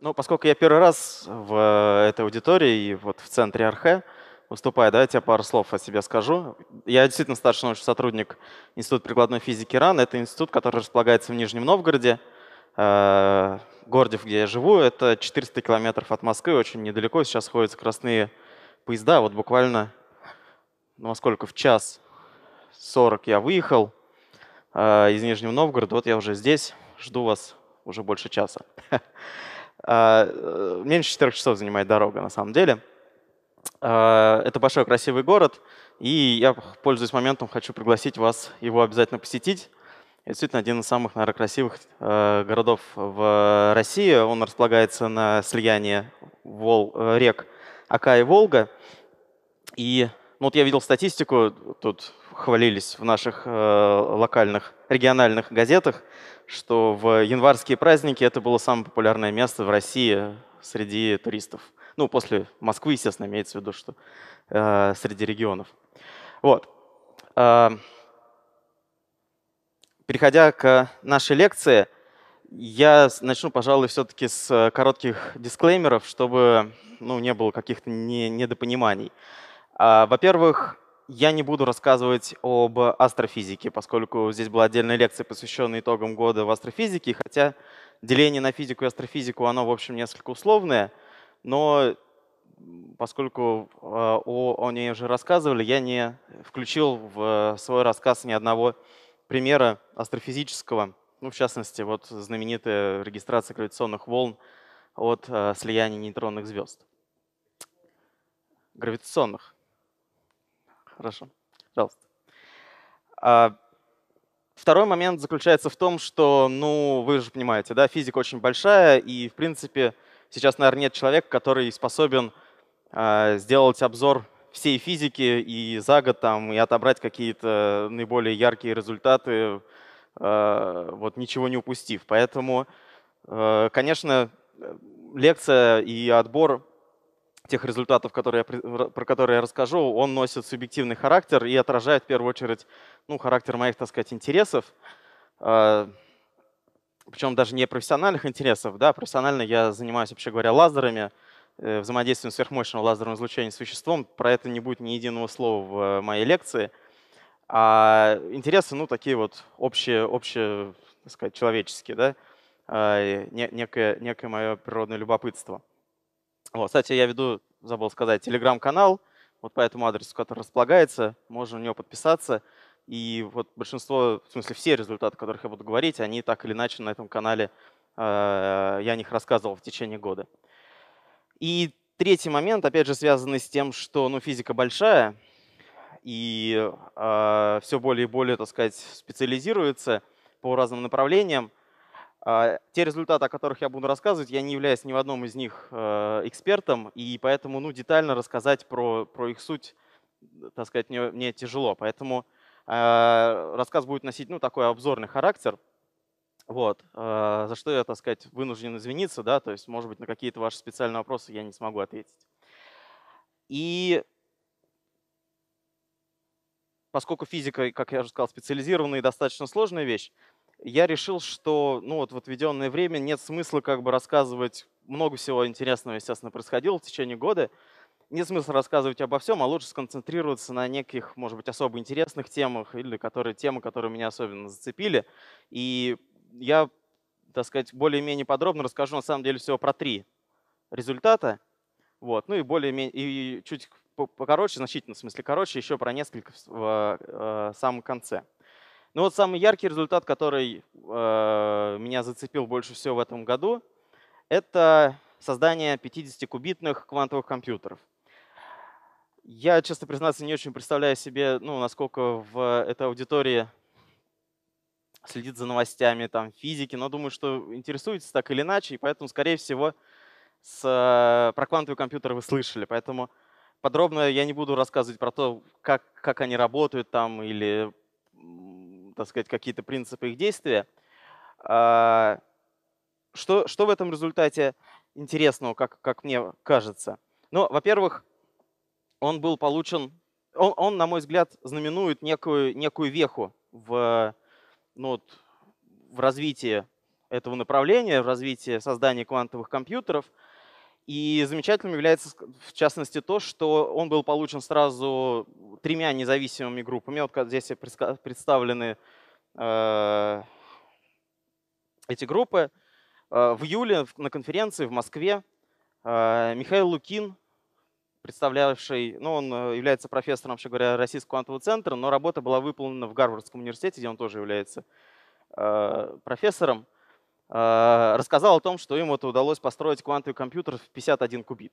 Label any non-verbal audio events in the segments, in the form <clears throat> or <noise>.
Ну, поскольку я первый раз в э, этой аудитории и вот в центре Архе, выступаю, да, я пару слов о себе скажу. Я действительно старший научный сотрудник Института прикладной физики РАН. Это институт, который располагается в Нижнем Новгороде, э, городе, где я живу. Это 400 километров от Москвы, очень недалеко. Сейчас ходят скоростные поезда. Вот буквально, ну, во сколько, в час 40 я выехал э, из Нижнего Новгорода. Вот я уже здесь, жду вас уже больше часа. <laughs> А, э, меньше 4 часов занимает дорога, на самом деле. А, это большой красивый город, и я, пользуясь моментом, хочу пригласить вас его обязательно посетить. Это действительно один из самых, наверное, красивых э, городов в России. Он располагается на слиянии вол, э, рек Ака и Волга. И ну, вот я видел статистику, тут хвалились в наших локальных, региональных газетах, что в январские праздники это было самое популярное место в России среди туристов. Ну, после Москвы, естественно, имеется в виду, что э, среди регионов. Вот. Э, переходя к нашей лекции, я начну, пожалуй, все-таки с э, коротких дисклеймеров, чтобы ну, не было каких-то недопониманий. А, во-первых, я не буду рассказывать об астрофизике, поскольку здесь была отдельная лекция, посвященная итогам года в астрофизике, хотя деление на физику и астрофизику, оно, в общем, несколько условное, но поскольку э, о, о ней уже рассказывали, я не включил в э, свой рассказ ни одного примера астрофизического, ну, в частности, вот знаменитая регистрация гравитационных волн от э, слияния нейтронных звезд. Гравитационных. Хорошо. Пожалуйста. А, второй момент заключается в том, что, ну, вы же понимаете, да, физика очень большая, и, в принципе, сейчас, наверное, нет человека, который способен а, сделать обзор всей физики и за год там, и отобрать какие-то наиболее яркие результаты, а, вот ничего не упустив. Поэтому, а, конечно, лекция и отбор тех результатов, которые я, про которые я расскажу, он носит субъективный характер и отражает в первую очередь ну, характер моих, так сказать, интересов. А, Причем даже не профессиональных интересов. Да, профессионально я занимаюсь, вообще говоря, лазерами, э, взаимодействием сверхмощного лазерного излучения с веществом. Про это не будет ни единого слова в э, моей лекции. А интересы, ну, такие вот общие, общие так сказать, человеческие, да, а, некое, некое мое природное любопытство. Вот, кстати, я веду, забыл сказать, телеграм-канал, вот по этому адресу, который располагается, можно на него подписаться. И вот большинство, в смысле все результаты, о которых я буду говорить, они так или иначе на этом канале, э, я о них рассказывал в течение года. И третий момент, опять же, связанный с тем, что ну, физика большая, и э, все более и более, так сказать, специализируется по разным направлениям. А, те результаты, о которых я буду рассказывать, я не являюсь ни в одном из них э, экспертом, и поэтому ну, детально рассказать про, про их суть, э, так сказать, мне, мне тяжело. Поэтому э, рассказ будет носить ну, такой обзорный характер. Вот, за что я, так сказать, вынужден извиниться, да, то есть, может быть, на какие-то ваши специальные вопросы я не смогу ответить. И поскольку физика, как я уже сказал, специализированная и достаточно сложная вещь, я решил, что ну, вот в отведенное время нет смысла как бы рассказывать, много всего интересного, естественно, происходило в течение года, нет смысла рассказывать обо всем, а лучше сконцентрироваться на неких, может быть, особо интересных темах или которые, темы, которые меня особенно зацепили. И я, так сказать, более-менее подробно расскажу, на самом деле, всего про три результата. Вот. Ну и более и чуть покороче, значительно в смысле короче, еще про несколько в, в, в э, самом конце. Ну вот самый яркий результат, который э, меня зацепил больше всего в этом году, это создание 50-кубитных квантовых компьютеров. Я, честно признаться, не очень представляю себе, ну, насколько в этой аудитории следит за новостями там, физики, но думаю, что интересуетесь так или иначе, и поэтому, скорее всего, с, э, про квантовые компьютеры вы слышали. Поэтому подробно я не буду рассказывать про то, как, как они работают там или так сказать, какие-то принципы их действия. А, что, что в этом результате интересного, как, как мне кажется? Ну, во-первых, он был получен, он, он, на мой взгляд, знаменует некую, некую веху в, ну, вот, в развитии этого направления, в развитии создания квантовых компьютеров – и замечательным является, в частности, то, что он был получен сразу тремя независимыми группами. Вот здесь представлены э, эти группы. Э, в июле на конференции в Москве э, Михаил Лукин, представлявший, ну, он э, является профессором, вообще говоря, Российского квантового центра, но работа была выполнена в Гарвардском университете, где он тоже является э, профессором. Э, рассказал о том, что им вот удалось построить квантовый компьютер в 51 кубит.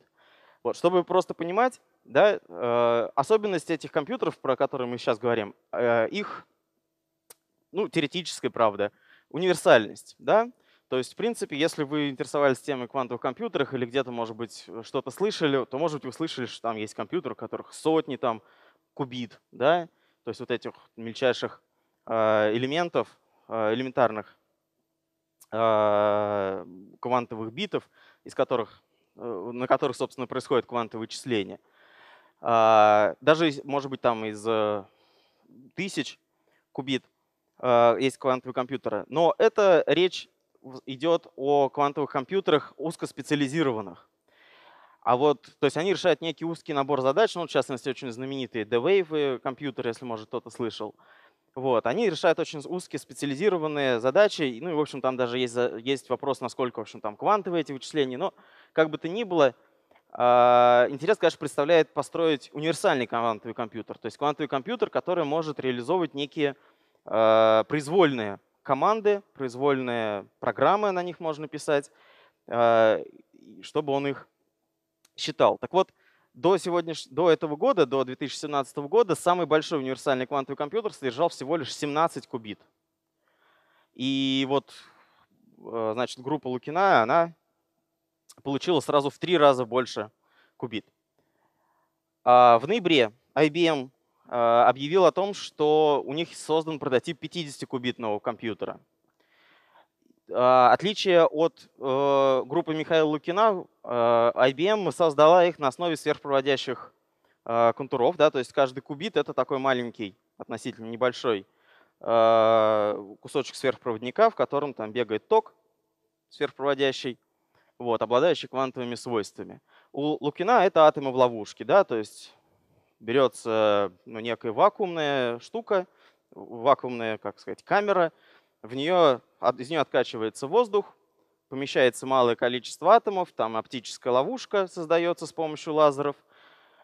Вот, чтобы просто понимать, да, э, особенность этих компьютеров, про которые мы сейчас говорим, э, их, ну, теоретическая правда, универсальность, да. То есть, в принципе, если вы интересовались темой квантовых компьютеров или где-то, может быть, что-то слышали, то, может быть, вы слышали, что там есть компьютеры, у которых сотни там кубит, да, то есть вот этих мельчайших э, элементов э, элементарных. А, квантовых битов, из которых, э, на которых, собственно, происходит квантовое вычисление. А, даже, может быть, там из э, тысяч кубит а, есть квантовые компьютеры. Но это речь идет о квантовых компьютерах узкоспециализированных. А вот, то есть они решают некий узкий набор задач, ну, в частности, очень знаменитые D-Wave компьютеры, если, может, кто-то слышал. Uh, вот, они решают очень узкие специализированные задачи, ну и, в общем, там даже есть, есть вопрос, насколько, в общем, там квантовые эти вычисления, но как бы то ни было, а, интерес, конечно, представляет построить универсальный квантовый компьютер, то есть квантовый компьютер, который может реализовывать некие а, произвольные команды, произвольные программы на них можно писать, а, чтобы он их считал. Так вот, до, сегодняш... до этого года, до 2017 года, самый большой универсальный квантовый компьютер содержал всего лишь 17 кубит. И вот, э, значит, группа Лукина, она получила сразу в три раза больше кубит. А, в ноябре IBM э, объявил о том, что у них создан прототип 50-кубитного компьютера – а, отличие от э, группы Михаила Лукина, а, IBM создала их на основе сверхпроводящих а, контуров, да, то есть каждый кубит это такой маленький, относительно небольшой кусочек сверхпроводника, в котором там бегает ток сверхпроводящий, вот, обладающий квантовыми свойствами. У Лукина это атомы в ловушке, да, то есть берется ну, некая вакуумная штука, вакуумная, как сказать, камера, в нее, из нее откачивается воздух, помещается малое количество атомов, там оптическая ловушка создается с помощью лазеров.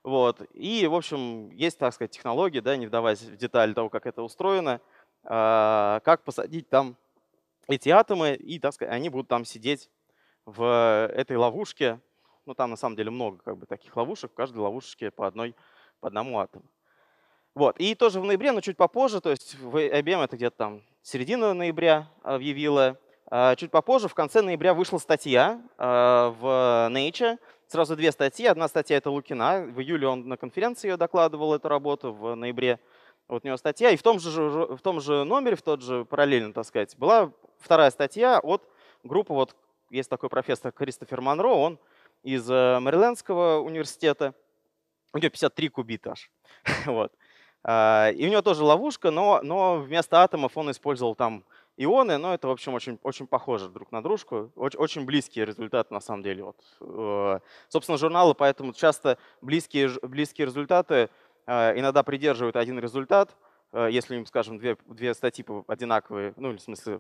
Вот. И, в общем, есть, так сказать, технологии, да, не вдаваясь в детали того, как это устроено, а, как посадить там эти атомы, и, так сказать, они будут там сидеть в этой ловушке. Ну, там на самом деле много как бы, таких ловушек, в каждой ловушке по, одной, по одному атому. Вот. И тоже в ноябре, но чуть попозже, то есть в IBM э, это где-то там Середина ноября а, объявила. А, чуть попозже, в конце ноября, вышла статья а, в Nature. Сразу две статьи. Одна статья — это Лукина. В июле он на конференции ее докладывал, эту работу, в ноябре вот у него статья. И в том же, в том же номере, в тот же параллельно, так сказать, была вторая статья от группы, вот есть такой профессор Кристофер Монро, он из э, Мэрилендского университета, у него 53 кубита аж. <laughs> вот. А, и у него тоже ловушка, но, но вместо атомов он использовал там ионы, но это, в общем, очень, очень похоже друг на дружку. Очень, очень близкие результаты, на самом деле. Вот. Э, собственно, журналы поэтому часто близкие, близкие результаты э, иногда придерживают один результат, э, если им, скажем, две, две статьи одинаковые, ну, в смысле,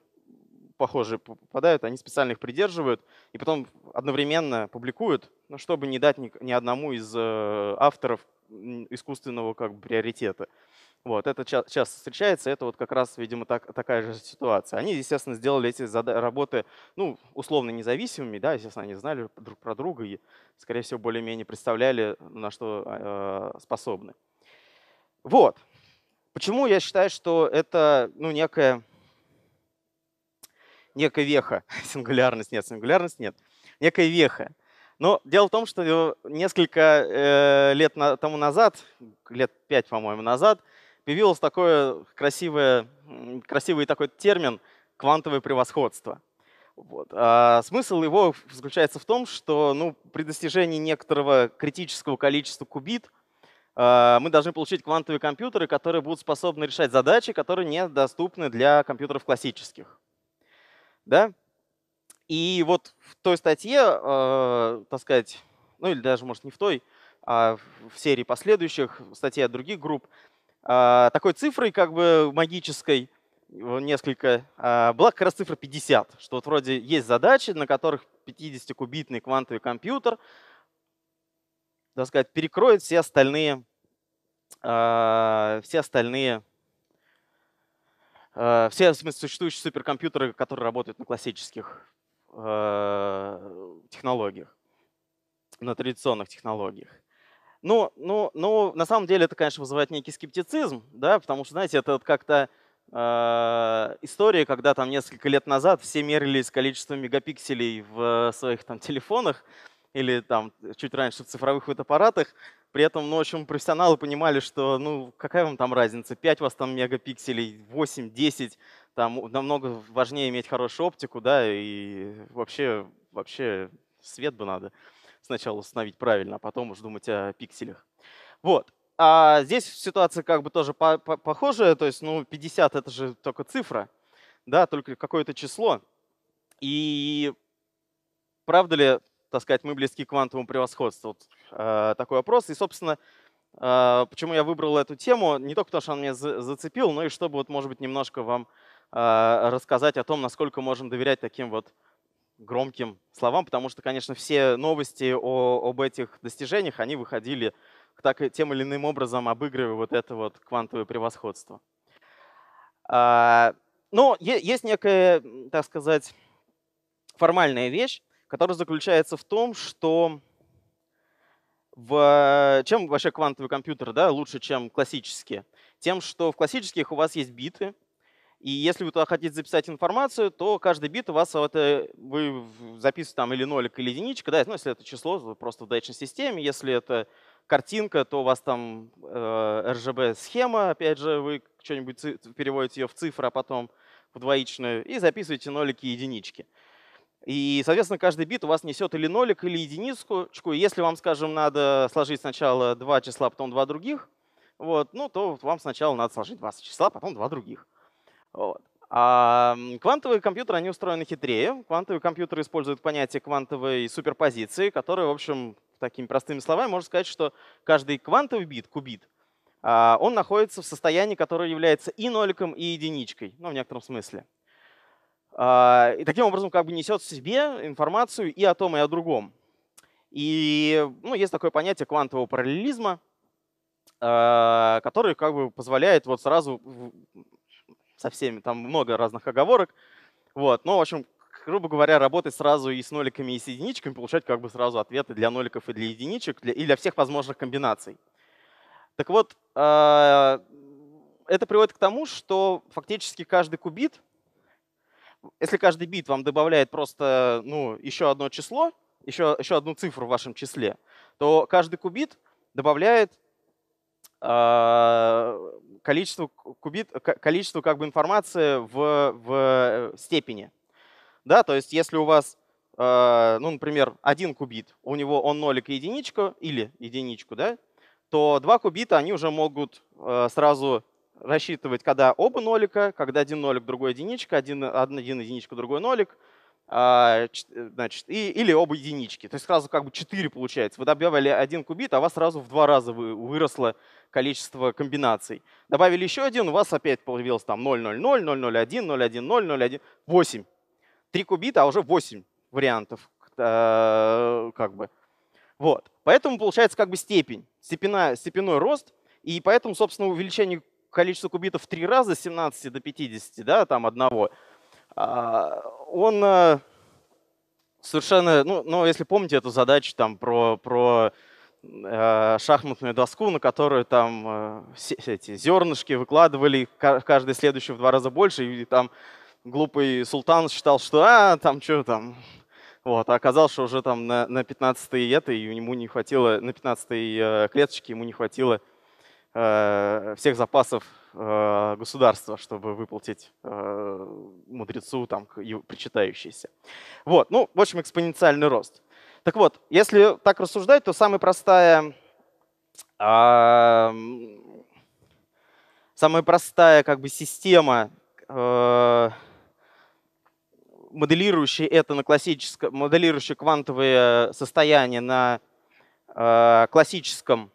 похожие попадают, они специально их придерживают и потом одновременно публикуют, ну, чтобы не дать ни, ни одному из авторов искусственного как бы приоритета. Вот, это ча- часто встречается, это вот как раз, видимо, так, такая же ситуация. Они, естественно, сделали эти работы, ну, условно независимыми, да, естественно, они знали друг про друга и, скорее всего, более-менее представляли, на что э, способны. Вот. Почему я считаю, что это, ну, некая, некая веха, <laughs> сингулярность нет, сингулярность нет, некая веха но дело в том, что э, несколько э, лет на, тому назад, лет пять, по-моему, назад, появился такой красивое, красивый такой термин «квантовое превосходство». Вот. А смысл его заключается в том, что ну, при достижении некоторого критического количества кубит э, мы должны получить квантовые компьютеры, которые будут способны решать задачи, которые недоступны для компьютеров классических. Да? И вот в той статье, э, так сказать, ну или даже, может, не в той, а в серии последующих статей от других групп, э, такой цифрой как бы магической, несколько, э, была как раз цифра 50, что вот вроде есть задачи, на которых 50-кубитный квантовый компьютер, так сказать, перекроет все остальные, э, все остальные все в смысле, существующие суперкомпьютеры, которые работают на классических Э, технологиях, на традиционных технологиях. Ну, ну, ну, на самом деле это, конечно, вызывает некий скептицизм, да, потому что, знаете, это вот как-то э, история, когда там несколько лет назад все мерились количеством мегапикселей в э, своих там телефонах или там чуть раньше в цифровых фотоаппаратах, при этом, ну, в общем, профессионалы понимали, что, ну, какая вам там разница, 5 у вас там мегапикселей, 8, 10, там намного важнее иметь хорошую оптику, да, и вообще, вообще свет бы надо сначала установить правильно, а потом уже думать о пикселях. Вот. А здесь ситуация как бы тоже по -по похожая, то есть, ну, 50 это же только цифра, да, только какое-то число. И правда ли, так сказать, мы близки к квантовому превосходству? Вот, э, такой вопрос. И, собственно, э, почему я выбрал эту тему, не только потому, что она меня зацепила, но и чтобы, вот, может быть, немножко вам а, рассказать о том, насколько можем доверять таким вот громким словам, потому что, конечно, все новости о, об этих достижениях, они выходили так, тем или иным образом, обыгрывая вот это вот квантовое превосходство. А, но есть некая, так сказать, формальная вещь, которая заключается в том, что в, чем вообще квантовый компьютер да, лучше, чем классические? Тем, что в классических у вас есть биты, и если вы туда хотите записать информацию, то каждый бит у вас, а это, вы записываете там или нолик, или единичка, да, ну, если это число, то просто в датчной системе, если это картинка, то у вас там э, RGB-схема, опять же, вы что-нибудь переводите ее в цифры, а потом в двоичную, и записываете нолики и единички. И, соответственно, каждый бит у вас несет или нолик, или единичку. Если вам, скажем, надо сложить сначала два числа, потом два других, вот, ну, то вам сначала надо сложить два числа, потом два других. Вот. А квантовые компьютеры, они устроены хитрее. Квантовые компьютеры используют понятие квантовой суперпозиции, которое, в общем, такими простыми словами можно сказать, что каждый квантовый бит, кубит, а, он находится в состоянии, которое является и ноликом, и единичкой, ну, в некотором смысле. А, и таким образом как бы несет в себе информацию и о том, и о другом. И ну, есть такое понятие квантового параллелизма, а, которое как бы позволяет вот сразу со всеми, там много разных оговорок. Вот, но, в общем, грубо говоря, работать сразу и с ноликами, и с единичками, получать как бы сразу ответы для ноликов и для единичек, для, и для всех возможных комбинаций. Так вот, э, это приводит к тому, что фактически каждый кубит, если каждый бит вам добавляет просто ну, еще одно число, еще, еще одну цифру в вашем числе, то каждый кубит добавляет а, количество кубит, количество как бы информации в, в э, степени. Да, то есть если у вас, э, ну, например, один кубит, у него он нолик и единичка, или единичку, да, то два кубита они уже могут э, сразу рассчитывать, когда оба нолика, когда один нолик, другой единичка, один, один единичка, другой нолик, а, значит, и, или оба единички. То есть сразу как бы 4 получается. Вы добавили один кубит, а у вас сразу в два раза вы, выросло количество комбинаций. Добавили еще один, у вас опять появилось там 0, 0, 0, 0, 0, 1, 0, 1, 0, 0, 1, 8. 3 кубита, а уже 8 вариантов. Э, как бы. Вот. Поэтому получается как бы степень, степена, степенной рост, и поэтому, собственно, увеличение количества кубитов в три раза, с 17 до 50, да, там одного, а, он э, совершенно, ну, ну, если помните эту задачу там про, про Э, шахматную доску, на которую там э, эти зернышки выкладывали, каждый следующий в два раза больше, и там глупый султан считал, что а, там что там, вот, а оказалось, что уже там на, на 15 это, и ему не хватило, на 15 э, клеточке ему не хватило всех запасов государства, чтобы выплатить мудрецу там причитающиеся. Вот, ну, в общем, экспоненциальный рост. Так вот, если так рассуждать, то самая простая, э, самая простая как бы система, э, моделирующая это на классическом, моделирующая квантовые состояния на э, классическом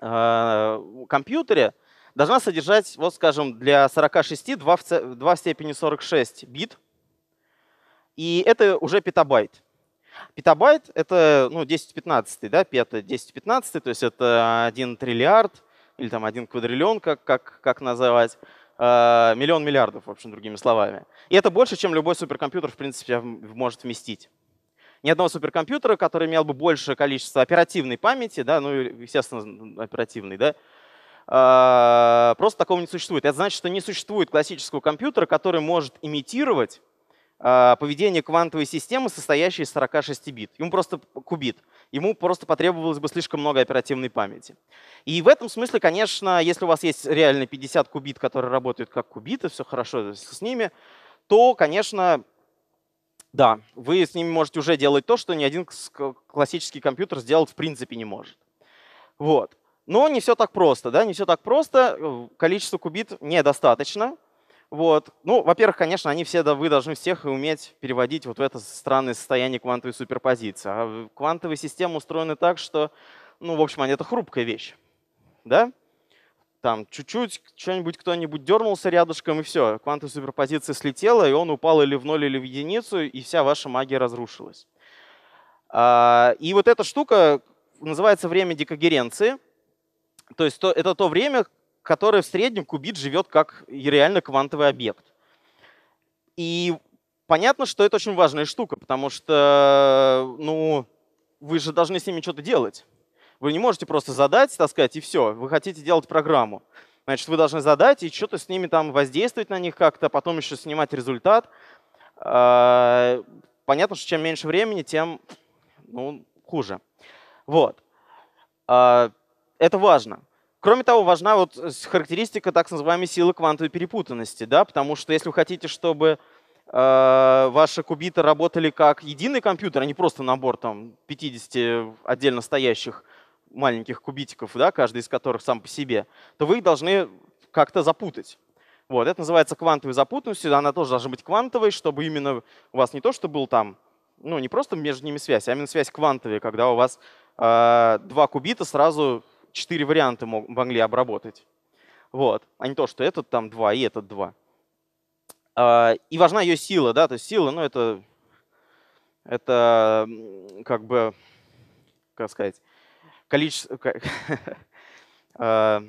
э, компьютере, должна содержать, вот скажем, для 46 2 в, 2 в степени 46 бит. И это уже петабайт. Петабайт — это ну, 10-15, да, пета 10-15, то есть это 1 триллиард или там 1 квадриллион, как, как, как называть, а, миллион миллиардов, в общем, другими словами. И это больше, чем любой суперкомпьютер, в принципе, может вместить. Ни одного суперкомпьютера, который имел бы большее количество оперативной памяти, да, ну, естественно, оперативной, да, а, просто такого не существует. Это значит, что не существует классического компьютера, который может имитировать а, поведение квантовой системы, состоящей из 46 бит. Ему просто кубит. Ему просто потребовалось бы слишком много оперативной памяти. И в этом смысле, конечно, если у вас есть реально 50 кубит, которые работают как кубиты, все хорошо с ними, то, конечно, да, вы с ними можете уже делать то, что ни один классический компьютер сделать в принципе не может. Вот. Но не все так просто, да, не все так просто. Э, количество кубит недостаточно. Вот. Ну, во-первых, конечно, они все, да, вы должны всех уметь переводить вот в это странное состояние квантовой суперпозиции. А квантовые системы устроены так, что, ну, в общем, они это хрупкая вещь, да? Там чуть-чуть, что-нибудь кто-нибудь дернулся рядышком, и все, квантовая суперпозиция слетела, и он упал или в ноль, или в единицу, и вся ваша магия разрушилась. А, и вот эта штука называется время декогеренции. То есть это то время, которой в среднем кубит живет как реально квантовый объект. И понятно, что это очень важная штука, потому что ну, вы же должны с ними что-то делать. Вы не можете просто задать, так сказать, и все. Вы хотите делать программу. Значит, вы должны задать и что-то с ними там воздействовать на них как-то, а потом еще снимать результат. А, понятно, что чем меньше времени, тем ну, хуже. Вот. А, это важно. Кроме того, важна вот э, характеристика так называемой силы квантовой перепутанности, да, потому что если вы хотите, чтобы э, ваши кубиты работали как единый компьютер, а не просто набор там, 50 отдельно стоящих маленьких кубитиков, да, каждый из которых сам по себе, то вы их должны как-то запутать. Вот, это называется квантовой запутанностью, она тоже должна быть квантовой, чтобы именно у вас не то, что был там, ну не просто между ними связь, а именно связь квантовая, когда у вас э, два кубита сразу четыре варианта мог, могли обработать. Вот. А не то, что этот там два и этот два. А, и важна ее сила, да, то есть сила, ну, это, это как бы, как сказать, количество, <laughs> а,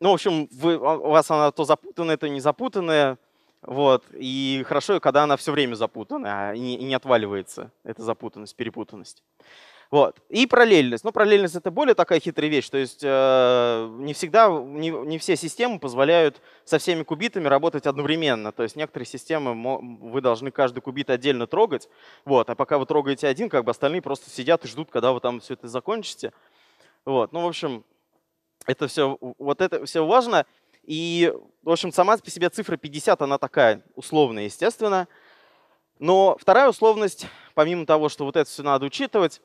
ну, в общем, вы, а, у вас она то запутанная, то не запутанная. Вот. И хорошо, когда она все время запутанная а и не отваливается, эта запутанность, перепутанность. Вот. И параллельность. но ну, параллельность это более такая хитрая вещь. То есть э, не всегда, не, не все системы позволяют со всеми кубитами работать одновременно. То есть некоторые системы вы должны каждый кубит отдельно трогать. Вот. А пока вы трогаете один, как бы остальные просто сидят и ждут, когда вы там все это закончите. Вот. Ну, в общем, это все, вот это все важно. И, в общем, сама по себе цифра 50, она такая условная, естественно. Но вторая условность, помимо того, что вот это все надо учитывать,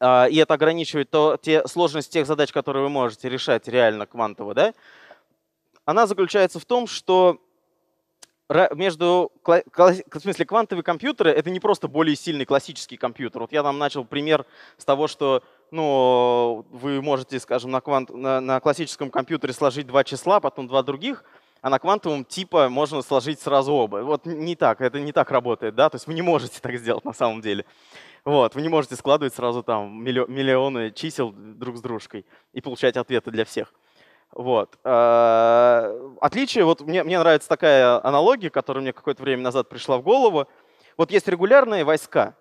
а, и это ограничивает то, те сложность тех задач, которые вы можете решать реально квантово, да, она заключается в том, что между в смысле, квантовые компьютеры это не просто более сильный классический компьютер. Вот я там начал пример с того, что ну, вы можете, скажем, на, квант, на, на классическом компьютере сложить два числа, потом два других, а на квантовом типа можно сложить сразу оба. Вот не так, это не так работает, да, то есть вы не можете так сделать на самом деле. Вот, вы не можете складывать сразу там миллионы чисел друг с дружкой и получать ответы для всех. Вот. Э, отличие, вот мне, мне нравится такая аналогия, которая мне какое-то время назад пришла в голову. Вот есть регулярные войска,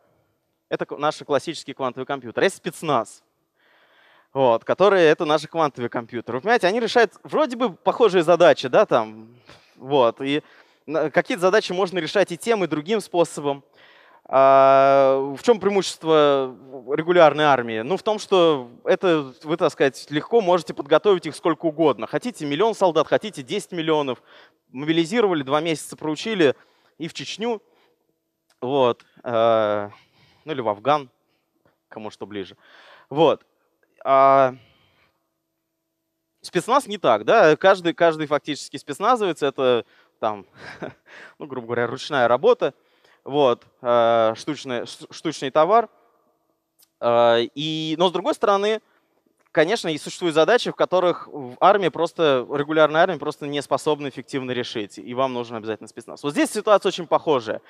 это наши классические квантовые компьютеры, есть спецназ, вот, которые это наши квантовые компьютеры. Вы понимаете, они решают вроде бы похожие задачи, да, там, вот, и какие-то задачи можно решать и тем, и другим способом. А в чем преимущество регулярной армии? Ну, в том, что это вы, так сказать, легко можете подготовить их сколько угодно. Хотите миллион солдат, хотите 10 миллионов. Мобилизировали, два месяца проучили и в Чечню, вот, а, ну или в Афган, кому что ближе. Вот. А, спецназ не так, да? Каждый, каждый фактически спецназовец — это там, <laughs> ну, грубо говоря, ручная работа — вот, э, штучный, штучный товар. Э, и, но с другой стороны, конечно, и существуют задачи, в которых армия просто, регулярная армия просто не способна эффективно решить, и вам нужен обязательно спецназ. Вот здесь ситуация очень похожая.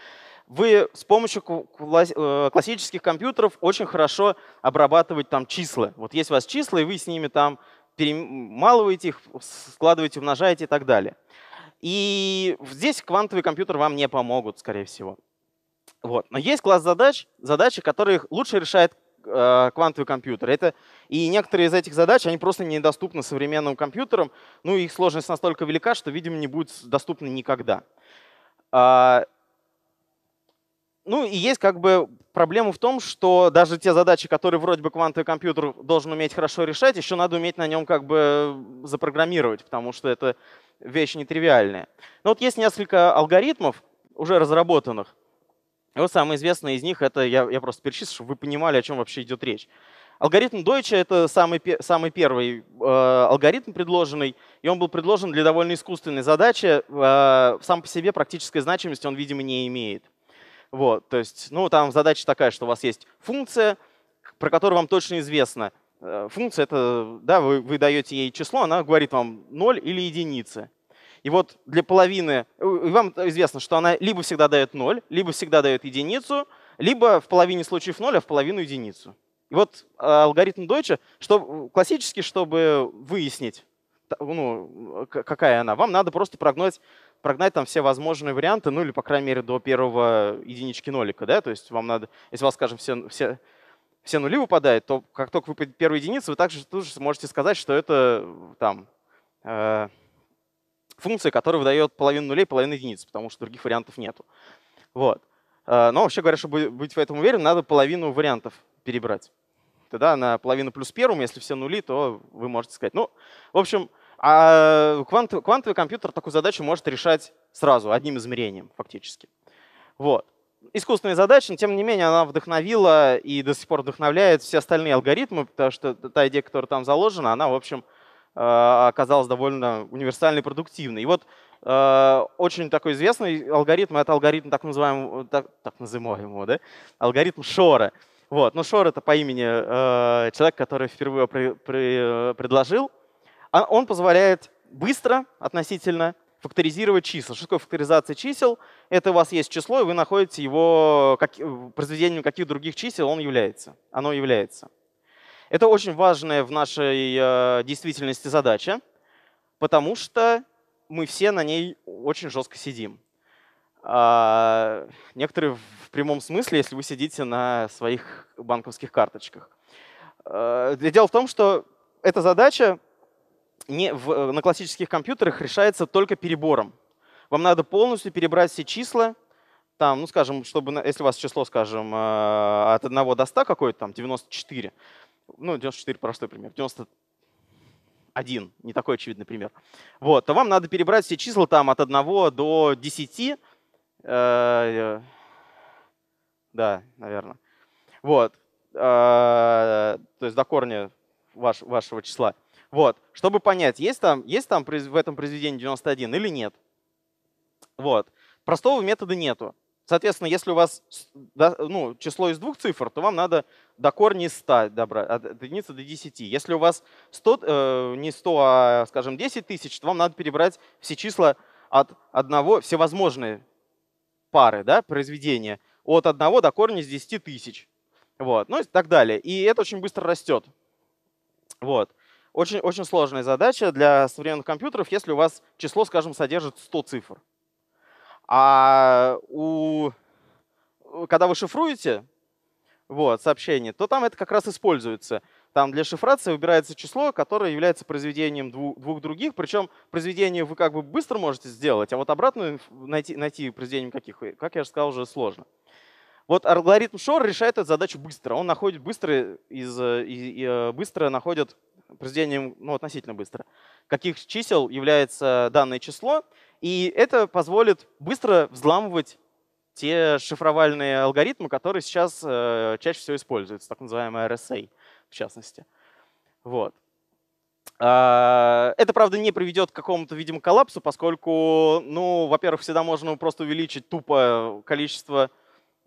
Вы с помощью э, классических компьютеров очень хорошо обрабатывать там числа. Вот есть у вас числа, и вы с ними там перемалываете их, складываете, умножаете и так далее. И здесь квантовый компьютер вам не помогут, скорее всего. Вот. Но есть класс задач, задачи, которые лучше решает э, квантовый компьютер. Это, и некоторые из этих задач, они просто недоступны современным компьютерам. Ну, их сложность настолько велика, что, видимо, не будет доступна никогда. А, ну, и есть как бы проблема в том, что даже те задачи, которые вроде бы квантовый компьютер должен уметь хорошо решать, еще надо уметь на нем как бы запрограммировать, потому что это вещь нетривиальная. Но вот есть несколько алгоритмов, уже разработанных, вот самое известное из них, это я, я просто перечислил, чтобы вы понимали, о чем вообще идет речь. Алгоритм Deutsche — это самый, самый первый э, алгоритм предложенный, и он был предложен для довольно искусственной задачи. Э, сам по себе практической значимости он, видимо, не имеет. Вот, то есть, ну, там задача такая, что у вас есть функция, про которую вам точно известно. Э, функция — это, да, вы, вы даете ей число, она говорит вам 0 или единицы. И вот для половины, э, вам известно, что она либо всегда дает 0, либо всегда дает единицу, либо в половине случаев 0, а в половину единицу. И вот э, алгоритм Deutsche, что, классически, чтобы выяснить, ну, какая она, вам надо просто прогнать, прогнать там все возможные варианты, ну или, по крайней мере, до первого единички нолика, да, то есть вам надо, если у вас, скажем, все, все, все нули выпадают, то как только выпадет первую единицу, вы также тоже сможете сказать, что это э, там э, функция, которая выдает половину нулей, половину единиц, потому что других вариантов нету. Вот. Э, но вообще говоря, чтобы быть в этом уверен, надо половину вариантов перебрать. Тогда на половину плюс первым, если все нули, то вы можете сказать. Ну, в общем, а э, квант, квантовый компьютер такую задачу может решать сразу, одним измерением фактически. Вот. Искусственная задача, но тем не менее она вдохновила и до сих пор вдохновляет все остальные алгоритмы, потому что та идея, которая там заложена, она, в общем, а, оказалась довольно универсальной и продуктивной. И вот а, очень такой известный алгоритм, это алгоритм так называемого, так, так называемого да? алгоритм Шора. Вот. Но Шор это по имени а, человек, который впервые при, при, предложил. Он позволяет быстро относительно факторизировать числа. Что такое факторизация чисел? Это у вас есть число, и вы находите его как, произведением каких других чисел он является. Оно является. Это очень важная в нашей э, действительности задача, потому что мы все на ней очень жестко сидим. А, некоторые в прямом смысле, если вы сидите на своих банковских карточках. А, дело в том, что эта задача не в, э, на классических компьютерах решается только перебором. Вам надо полностью перебрать все числа, там, ну, скажем, чтобы, если у вас число, скажем, э, от 1 до 100 какое-то, там, 94, ну, 94 простой пример, 91, не такой очевидный пример, вот, то вам надо перебрать все числа там от 1 до 10, э, да, наверное, вот, э, то есть до корня ваш, вашего числа. Вот, чтобы понять, есть там, есть там в этом произведении 91 или нет. Вот, простого метода нету. Соответственно, если у вас ну, число из двух цифр, то вам надо до корня из 100 добра от единицы до 10. Если у вас 100, э, не 100, а, скажем, 10 тысяч, то вам надо перебрать все числа от одного, всевозможные пары, да, произведения, от одного до корня из 10 тысяч. Вот, ну и так далее. И это очень быстро растет. Вот. Очень, очень сложная задача для современных компьютеров, если у вас число, скажем, содержит 100 цифр. А у, э, когда вы шифруете вот, сообщение, то там это как раз используется. Там для шифрации выбирается число, которое является произведением двух, других. Причем произведение вы как бы быстро можете сделать, а вот обратную найти, найти произведением каких, как я же сказал, уже сложно. Вот алгоритм Шор решает эту задачу быстро. Он находит быстро, из, э, и, и, э, быстро находит произведением, ну, относительно быстро, каких чисел является данное число, и это позволит быстро взламывать те шифровальные алгоритмы, которые сейчас э, чаще всего используются, так называемые RSA в частности. Вот. А, это, правда, не приведет к какому-то, видимо, коллапсу, поскольку, ну, во-первых, всегда можно просто увеличить тупо количество,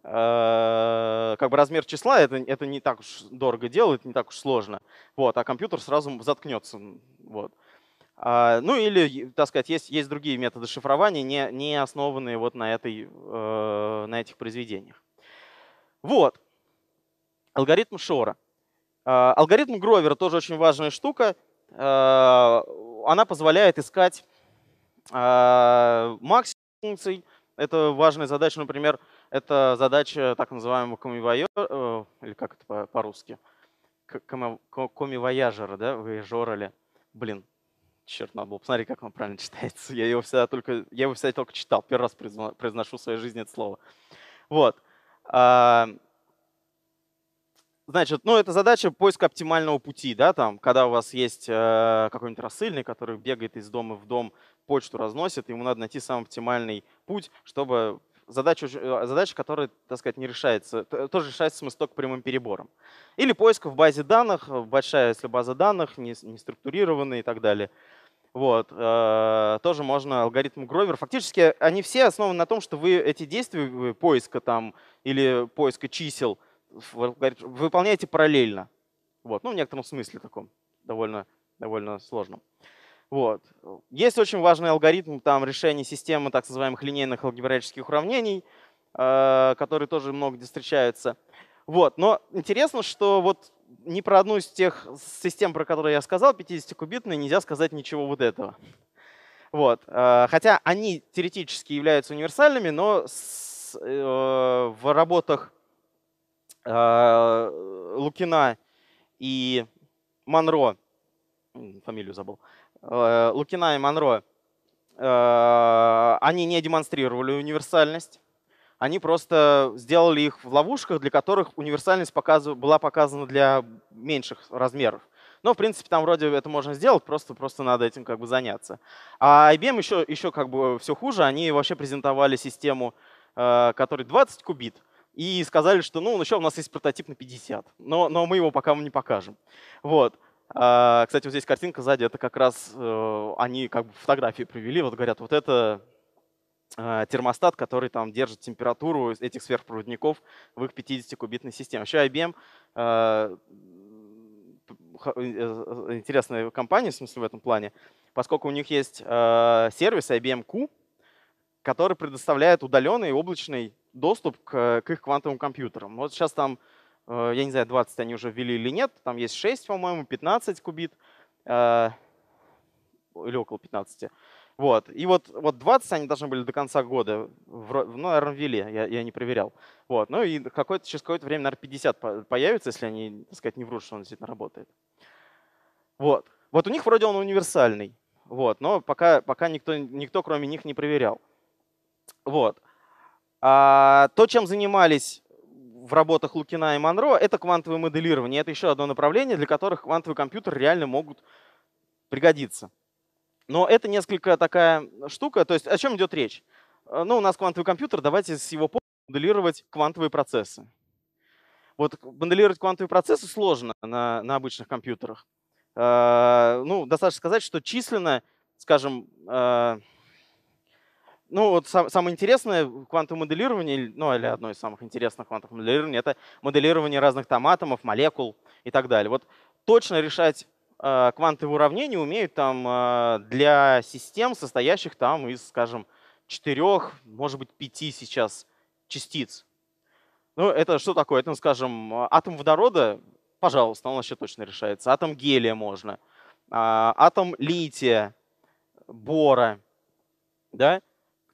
э, как бы размер числа, это, это не так уж дорого делает, не так уж сложно. Вот, а компьютер сразу заткнется. Вот. А, ну или, так сказать, есть, есть другие методы шифрования, не, не основанные вот на, этой, э, на этих произведениях. Вот. Алгоритм Шора. А, алгоритм Гровера тоже очень важная штука. А, она позволяет искать максимум функций. Это важная задача, например, это задача так называемого комивояжера, э, или как это по-русски, комивояжера, да, вояжора ли, блин, Черт, Чернобыл. Посмотри, как он правильно <laughs> читается. Я его всегда только, я его всегда только читал. Первый раз произношу в своей жизни это слово. Вот. А, значит, ну, это задача поиска оптимального пути, да, там, когда у вас есть э, какой-нибудь рассыльный, который бегает из дома в дом, почту разносит, ему надо найти самый оптимальный путь, чтобы задача, э, задача которая, так сказать, не решается, тоже решается самосток прямым перебором. Или поиск в базе данных, большая, если база данных, не, не структурированная и так далее. Вот, э, тоже можно алгоритм Гровер. Фактически они все основаны на том, что вы эти действия поиска там или поиска чисел выполняете параллельно. Вот, ну в некотором смысле таком довольно, довольно сложном. Вот. Есть очень важный алгоритм там, решения системы так называемых линейных алгебраических уравнений, э, которые тоже много где встречаются. Вот. Но интересно, что вот ни про одну из тех систем, про которые я сказал, 50-кубитные, нельзя сказать ничего вот этого. Вот. Э, хотя они теоретически являются универсальными, но э, в работах э, Лукина и Монро, фамилию забыл, Лукина и Монро, они не демонстрировали универсальность они просто сделали их в ловушках, для которых универсальность показу, была показана для меньших размеров. Но, в принципе, там вроде это можно сделать, просто, просто надо этим как бы заняться. А IBM еще, еще как бы все хуже. Они вообще презентовали систему, э, которой 20 кубит, и сказали, что ну, еще у нас есть прототип на 50, но, но мы его пока вам не покажем. Вот. Э, кстати, вот здесь картинка сзади, это как раз э, они как бы фотографии привели, вот говорят, вот это а, термостат, который там держит температуру этих сверхпроводников в их 50-кубитной системе. Вообще IBM а, э, э, интересная компания, в смысле, в этом плане, поскольку у них есть а, сервис IBM Q, который предоставляет удаленный облачный доступ к, к их квантовым компьютерам. Вот сейчас там, э, я не знаю, 20 они уже ввели или нет, там есть 6, по-моему, 15 кубит, или около 15. Вот. И вот, вот 20 они должны были до конца года, в, ну, наверное, ввели, я, я не проверял. Вот. Ну и какое то через какое-то время, наверное, 50 появится, если они, так сказать, не врут, что он действительно работает. Вот. Вот у них вроде он универсальный, вот, но пока, пока никто, никто, кроме них, не проверял. Вот. А, то, чем занимались в работах Лукина и Монро, это квантовое моделирование. Это еще одно направление, для которых квантовый компьютер реально могут пригодиться. Но это несколько такая штука. То есть о чем идет речь? Э, ну, у нас квантовый компьютер, давайте с его помощью моделировать квантовые процессы. Вот моделировать квантовые процессы сложно на, на обычных компьютерах. Э, ну, достаточно сказать, что численно, скажем, э, ну, вот сам, самое интересное квантовое моделирование, ну, или одно из самых интересных квантовых моделирований, это моделирование разных там атомов, молекул и так далее. Вот точно решать Э, квантовые уравнения умеют там э, для систем, состоящих там из, скажем, четырех, может быть, пяти сейчас частиц. Ну, это что такое? Это, ну, скажем, э, атом водорода, пожалуйста, он вообще точно решается. Атом гелия можно. А, атом лития, бора, да?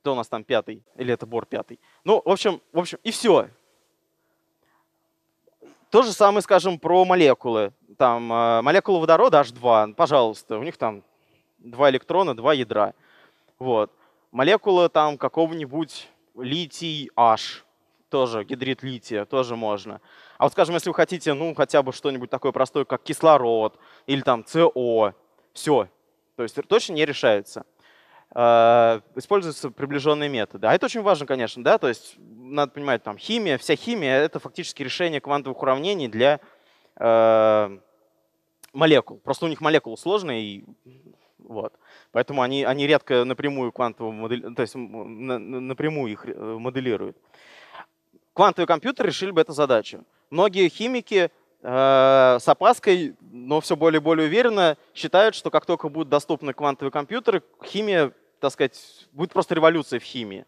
Кто у нас там пятый? Или это бор пятый? Ну, в общем, в общем, и все. То же самое, скажем, про молекулы. Там э, молекула водорода H2, пожалуйста, у них там два электрона, два ядра. Вот. Молекула там какого-нибудь литий H, тоже гидрид лития, тоже можно. А вот, скажем, если вы хотите, ну, хотя бы что-нибудь такое простое, как кислород или там CO, все. То есть точно не решается. Э, используются приближенные методы. А это очень важно, конечно, да, то есть надо понимать, там химия, вся химия — это фактически решение квантовых уравнений для э, молекул. Просто у них молекулы сложные, и вот. Поэтому они, они редко напрямую квантовую модель, то есть на, напрямую их э, моделируют. Квантовые компьютеры решили бы эту задачу. Многие химики Э, с опаской, но все более и более уверенно считают, что как только будут доступны квантовые компьютеры, химия, так сказать, будет просто революция в химии.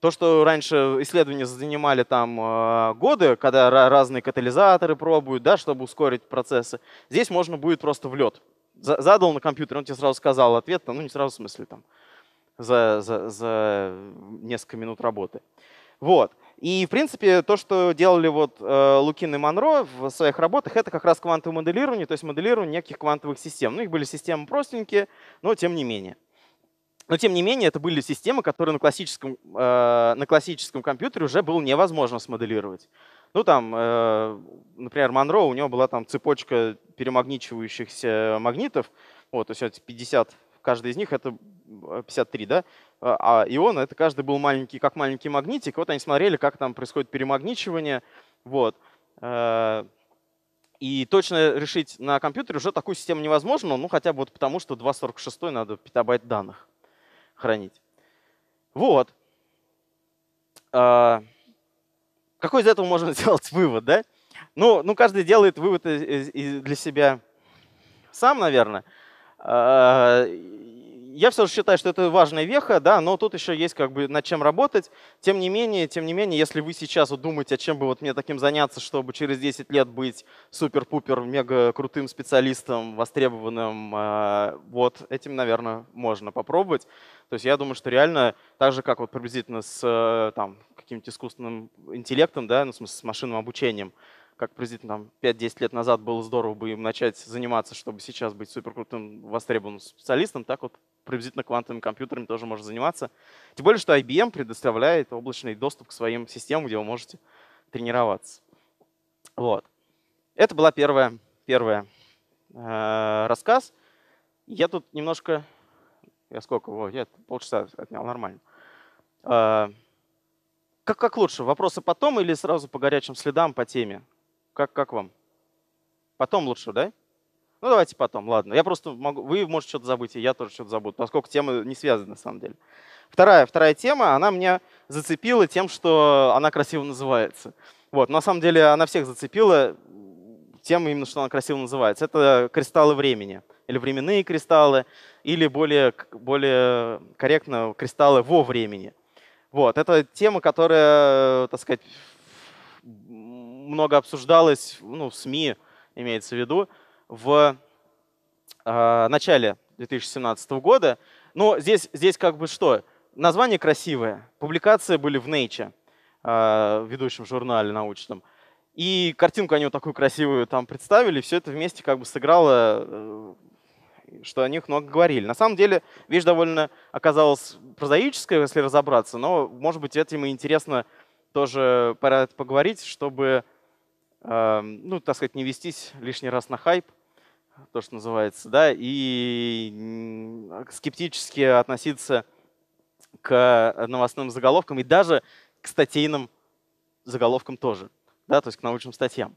То, что раньше исследования занимали там э, годы, когда разные катализаторы пробуют, да, чтобы ускорить процессы, здесь можно будет просто в лед. задал на компьютер, он тебе сразу сказал ответ, ну не сразу в смысле там, за, за, за несколько минут работы. Вот. И, в принципе, то, что делали вот э, Лукин и Монро в своих работах, это как раз квантовое моделирование, то есть моделирование неких квантовых систем. Ну, их были системы простенькие, но тем не менее. Но, тем не менее, это были системы, которые на классическом, э, на классическом компьютере уже было невозможно смоделировать. Ну, там, э, например, Монро, у него была там цепочка перемагничивающихся магнитов, вот, то есть 50, каждый из них это 53, э, да, а, а иона, это каждый был маленький, как маленький магнитик. Вот они смотрели, как там происходит перемагничивание. Вот. Э, и точно решить на компьютере уже такую систему невозможно, ну хотя бы вот потому, что 2.46 надо петабайт данных хранить. Вот. А, какой из этого можно <laughs> сделать вывод, да? Ну, ну каждый делает вывод для себя сам, наверное. А, я все же считаю, что это важная веха, да, но тут еще есть как бы над чем работать. Тем не менее, тем не менее, если вы сейчас вот думаете, а чем бы вот мне таким заняться, чтобы через 10 лет быть супер-пупер мега крутым специалистом, востребованным, а, вот этим, наверное, можно попробовать. То есть я думаю, что реально так же, как вот приблизительно с э, там, каким-то искусственным интеллектом, да, ну, в смысле, с машинным обучением, как приблизительно там, 5-10 лет назад было здорово бы им начать заниматься, чтобы сейчас быть суперкрутым, востребованным специалистом, так вот приблизительно квантовыми компьютерами тоже можно заниматься. Тем более, что IBM предоставляет облачный доступ к своим системам, где вы можете тренироваться. Вот. Это была первая, первая э, рассказ. Я тут немножко... Я сколько? О, я полчаса отнял, нормально. Э, как, как лучше, вопросы потом или сразу по горячим следам, по теме? Как, как вам? Потом лучше, да? Ну, давайте потом, ладно. Я просто могу... Вы, можете что-то забыть, и я тоже что-то забуду, поскольку темы не связаны, на самом деле. Вторая, вторая тема, она меня зацепила тем, что она красиво называется. Вот, на самом деле она всех зацепила тем, именно что она красиво называется. Это кристаллы времени, или временные кристаллы, или более, более корректно кристаллы во времени. Вот, это тема, которая, так сказать, много обсуждалось ну, в СМИ, имеется в виду, в э, начале 2017 года. Но ну, здесь, здесь как бы что? Название красивое. Публикации были в Nature, э, ведущем журнале научном. И картинку они вот такую красивую там представили, все это вместе как бы сыграло, э, что о них много говорили. На самом деле вещь довольно оказалась прозаическая, если разобраться, но, может быть, этим и интересно тоже пора поговорить, чтобы Эм, ну, так сказать, не вестись лишний раз на хайп, то, что называется, да, и скептически относиться к новостным заголовкам и даже к статейным заголовкам тоже, да, то есть к научным статьям.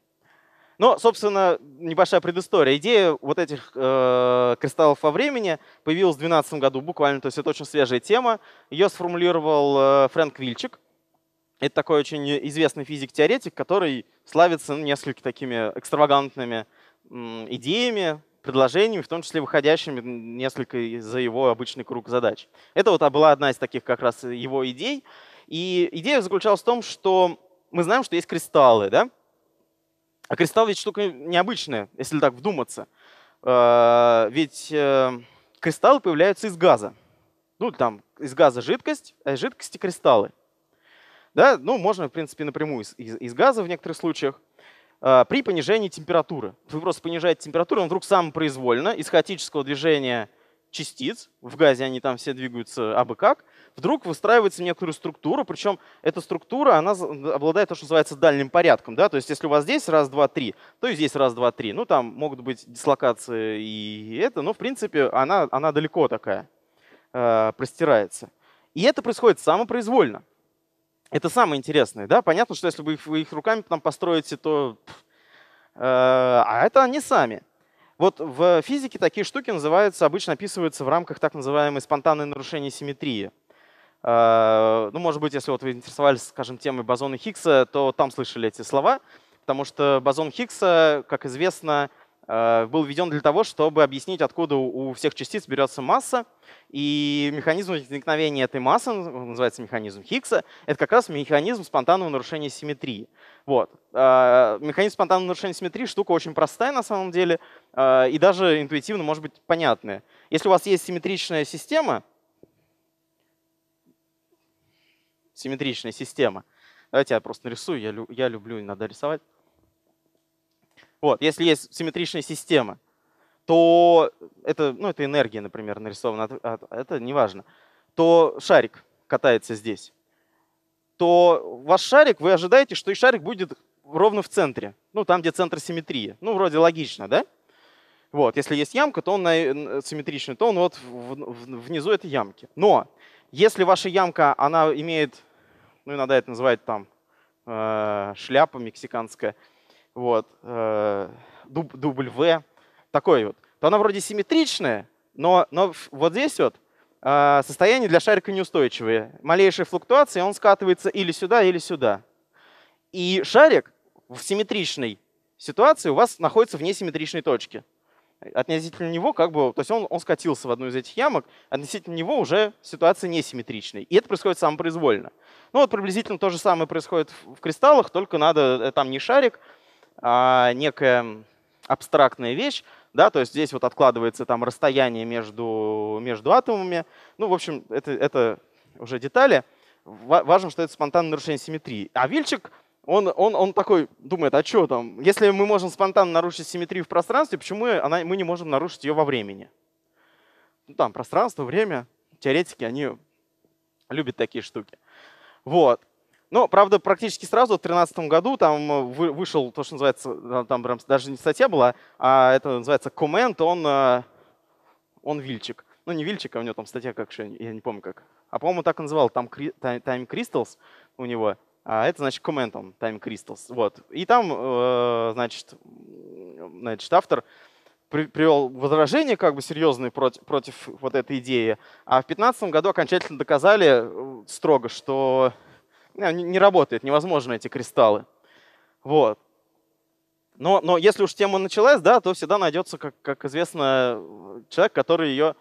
Но, собственно, небольшая предыстория. Идея вот этих э, кристаллов во времени появилась в 2012 году буквально, то есть это очень свежая тема. Ее сформулировал э, Фрэнк Вильчик – это такой очень известный физик-теоретик, который славится ну, несколькими такими экстравагантными идеями, предложениями, в том числе выходящими несколько за его обычный круг задач. Это вот а, была одна из таких как раз его идей. И идея заключалась в том, что мы знаем, что есть кристаллы, да? А кристалл ведь штука необычная, если так вдуматься. Э, ведь э, кристаллы появляются из газа. Ну, там из газа жидкость, а э, из жидкости кристаллы. Да? Ну, можно, в принципе, напрямую из, из, из газа в некоторых случаях. Э, при понижении температуры. Вы просто понижаете температуру, он вдруг самопроизвольно из хаотического движения частиц, в газе они там все двигаются абы как, вдруг выстраивается некоторую структуру, причем эта структура, она обладает то, что называется дальним порядком, да, то есть если у вас здесь раз, два, три, то и здесь раз, два, три, ну там могут быть дислокации и это, но в принципе она, она далеко такая, э, простирается. И это происходит самопроизвольно. Это самое интересное, да? Понятно, что если бы их, вы их руками там построите, то... Э, а это они сами. Вот в физике такие штуки называются, обычно описываются в рамках так называемой спонтанной нарушения симметрии. Э, ну, может быть, если вот вы интересовались, скажем, темой бозона Хиггса, то там слышали эти слова, потому что бозон Хиггса, как известно, Э, был введен для того, чтобы объяснить, откуда у всех частиц берется масса. И механизм возникновения этой массы, называется механизм Хиггса, это как раз механизм спонтанного нарушения симметрии. Вот. Э, механизм спонтанного нарушения симметрии — штука очень простая на самом деле э, и даже интуитивно может быть понятная. Если у вас есть симметричная система, симметричная система, давайте я просто нарисую, я, я люблю иногда рисовать, вот, если есть симметричная система, то это, ну, это энергия, например, нарисована, это неважно, то шарик катается здесь, то ваш шарик, вы ожидаете, что и шарик будет ровно в центре, ну, там, где центр симметрии. Ну, вроде логично, да? Вот, если есть ямка, то он симметричный, то он вот внизу этой ямки. Но если ваша ямка, она имеет, ну, иногда это называют там э, шляпа мексиканская, вот, э, дубль В, такой вот, то она вроде симметричная, но, но вот здесь вот э, состояние для шарика неустойчивое. Малейшие флуктуации, он скатывается или сюда, или сюда. И шарик в симметричной ситуации у вас находится в несимметричной точке. Относительно него, как бы, то есть он, он скатился в одну из этих ямок, относительно него уже ситуация несимметричная. И это происходит самопроизвольно. Ну вот приблизительно то же самое происходит в кристаллах, только надо, э, там не шарик, а, некая абстрактная вещь, да, то есть здесь вот откладывается там расстояние между, между атомами. Ну, в общем, это, это уже детали. Важно, что это спонтанное нарушение симметрии. А Вильчик, он, он, он такой думает, а что там, если мы можем спонтанно нарушить симметрию в пространстве, почему она, мы не можем нарушить ее во времени? Ну, там пространство, время, теоретики, они любят такие штуки. Вот. Но, ну, правда, практически сразу, в 2013 году, там э, вышел то, что называется, э, там прям даже не статья была, а это называется коммент, он, э, он Вильчик. Ну, не Вильчик, а у него там статья как еще, я не помню как. А, по-моему, так и называл, там Time Crystals у него. А это, значит, коммент он, Time Crystals. Вот. И там, значит, значит, автор привел возражение как бы серьезное против, против вот этой идеи. А в 2015 году окончательно доказали строго, что ну, не работает, невозможно эти кристаллы. Вот. Но, но если уж тема началась, да, то всегда найдется, как, как известно, человек, который ее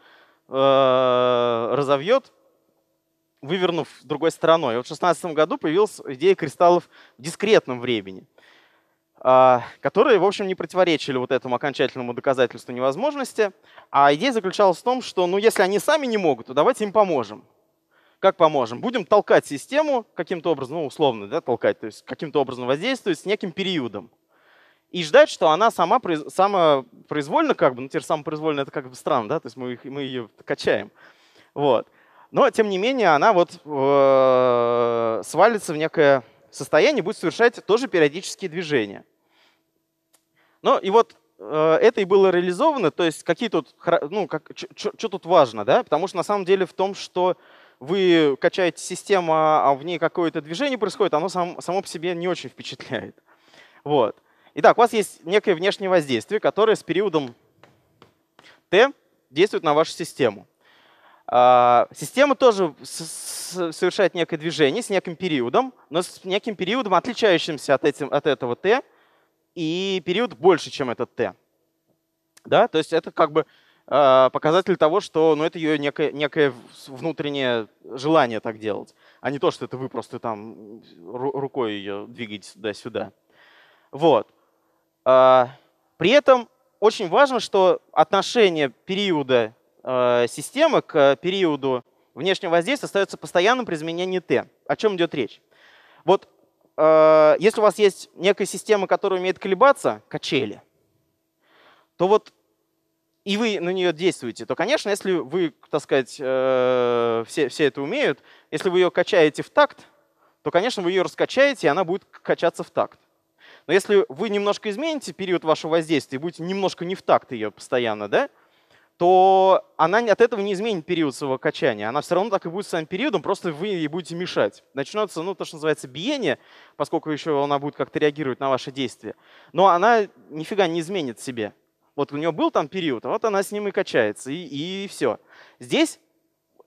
э, разовьет, вывернув другой стороной. вот в 2016 году появилась идея кристаллов в дискретном времени, э, которые, в общем, не противоречили вот этому окончательному доказательству невозможности. А идея заключалась в том, что ну, если они сами не могут, то давайте им поможем. Как поможем? Будем толкать систему каким-то образом, ну, условно, да, толкать, то есть каким-то образом воздействовать с неким периодом. И ждать, что она сама, сама произвольно, как бы, ну, теперь самопроизвольно это как бы странно, да, то есть мы, мы ее качаем. Вот. Но, тем не менее, она вот э, свалится в некое состояние, будет совершать тоже периодические движения. Ну и вот э, это и было реализовано, то есть какие тут, ну, как, что тут важно, да, потому что на самом деле в том, что вы качаете систему, а, а в ней какое-то движение происходит, оно сам, само по себе не очень впечатляет. Вот. Итак, у вас есть некое внешнее воздействие, которое с периодом t действует на вашу систему. А, система тоже совершает некое движение с неким периодом, но с неким периодом, отличающимся от, этим, от этого t, и период больше, чем этот t. Да? То есть это как бы а, показатель того, что ну, это ее некое, некое внутреннее желание так делать, а не то, что это вы просто там рукой ее двигаете сюда сюда Вот. А, при этом очень важно, что отношение периода а, системы к периоду внешнего воздействия остается постоянным при изменении t. О чем идет речь? Вот если у вас есть некая система, которая умеет колебаться, качели, то вот и вы на нее действуете, то, конечно, если вы, так сказать, э, все, все это умеют, если вы ее качаете в такт, то, конечно, вы ее раскачаете, и она будет качаться в такт. Но если вы немножко измените период вашего воздействия, будете немножко не в такт ее постоянно, да, то она от этого не изменит период своего качания. Она все равно так и будет с вами периодом, просто вы ей будете мешать. Начнется, ну, то, что называется, биение, поскольку еще она будет как-то реагировать на ваши действия. Но она нифига не изменит себе. Вот у нее был там период, а вот она с ним и качается, и, и все. Здесь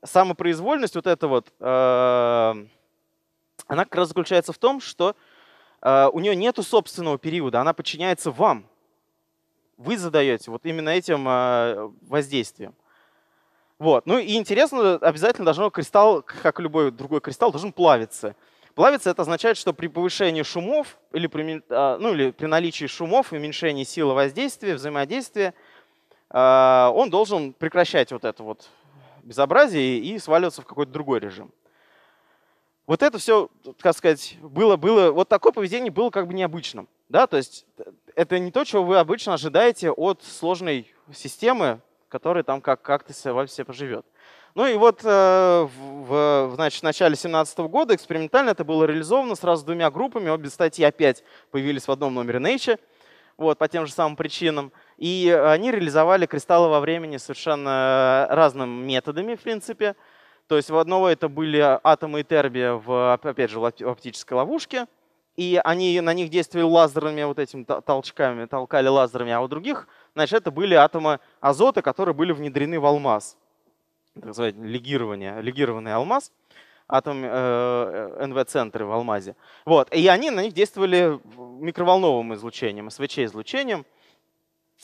самопроизвольность вот эта вот, э, она как раз заключается в том, что э, у нее нету собственного периода, она подчиняется вам. Вы задаете вот именно этим э, воздействием. Вот. Ну и интересно, обязательно должно кристалл, как любой другой кристалл, должен плавиться. Плавится это означает, что при повышении шумов или при, а, ну, или при наличии шумов и уменьшении силы воздействия, взаимодействия, а, он должен прекращать вот это вот безобразие и сваливаться в какой-то другой режим. Вот это все, так сказать, было, было, вот такое поведение было как бы необычным. Да? То есть это не то, чего вы обычно ожидаете от сложной системы, которая там как-то как, как сама себе поживет. Ну и вот э, в, значит, в начале 2017 года экспериментально это было реализовано сразу двумя группами. Обе статьи опять появились в одном номере Nature вот, по тем же самым причинам. И они реализовали кристаллы во времени совершенно разными методами, в принципе. То есть в одного это были атомы и тербия в, опять же, в оптической ловушке. И они на них действовали лазерными вот этими толчками, толкали лазерами, а у других, значит, это были атомы азота, которые были внедрены в алмаз так называемое легирование, легированный алмаз, атом э, э НВ-центры в алмазе. Вот. И они на них действовали микроволновым излучением, СВЧ-излучением.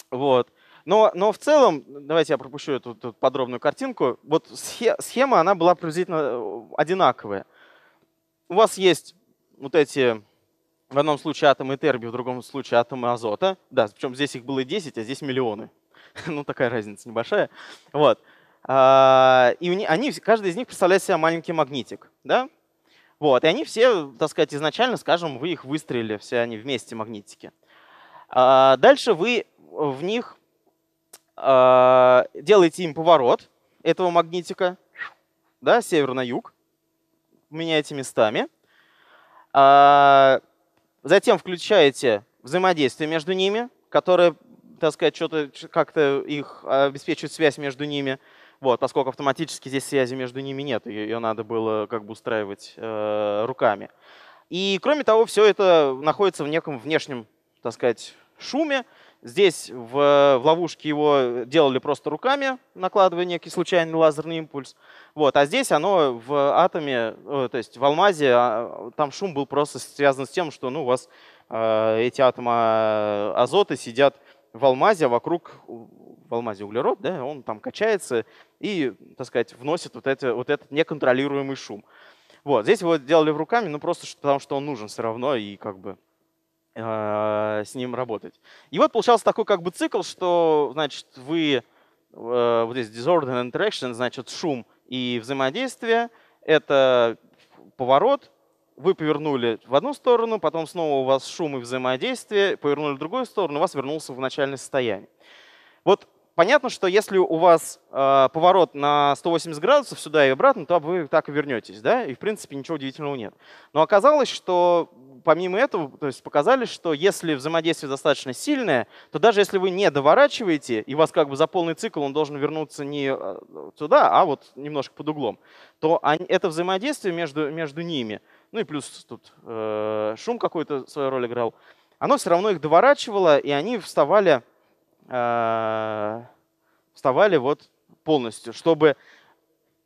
Вот. Но, но в целом, давайте я пропущу эту, эту подробную картинку. Вот схема, она была приблизительно э, одинаковая. У вас есть вот эти, в одном случае атомы тербия, в другом случае атомы азота. Да, причем здесь их было 10, а здесь миллионы. <laughs> ну, такая разница небольшая. Вот. А, и они, каждый из них представляет себя маленький магнитик. Да? Вот, и они все, так сказать, изначально, скажем, вы их выстрелили, все они вместе магнитики. А, дальше вы в них а, делаете им поворот этого магнитика, да, север на юг, меняете местами. Затем включаете взаимодействие между ними, которое, так сказать, что-то как-то их обеспечивает связь между ними – вот, поскольку автоматически здесь связи между ними нет, ее, ее надо было как бы устраивать э, руками. И кроме того, все это находится в неком внешнем, так сказать, шуме. Здесь в, в ловушке его делали просто руками, накладывая некий случайный лазерный импульс. Вот, а здесь оно в атоме, э, то есть в алмазе, а, там шум был просто связан с тем, что ну, у вас э, эти атомы а, азота сидят в алмазе, а вокруг в алмазе углерод, да, он там качается, и, так сказать, вносит вот, это, вот этот неконтролируемый шум. Вот, здесь его делали в руками, ну просто потому что он нужен все равно, и как бы э, с ним работать. И вот получался такой как бы цикл, что, значит, вы, э, вот здесь disorder interaction, значит, шум и взаимодействие, это поворот, вы повернули в одну сторону, потом снова у вас шум и взаимодействие, повернули в другую сторону, у вас вернулся в начальное состояние. Вот Понятно, что если у вас э, поворот на 180 градусов сюда и обратно, то вы так и вернетесь, да, и в принципе ничего удивительного нет. Но оказалось, что помимо этого, то есть показали, что если взаимодействие достаточно сильное, то даже если вы не доворачиваете, и вас как бы за полный цикл он должен вернуться не э, сюда, а вот немножко под углом, то они, это взаимодействие между, между ними, ну и плюс тут э, шум какой-то свою роль играл, оно все равно их доворачивало, и они вставали Э, вставали вот полностью, чтобы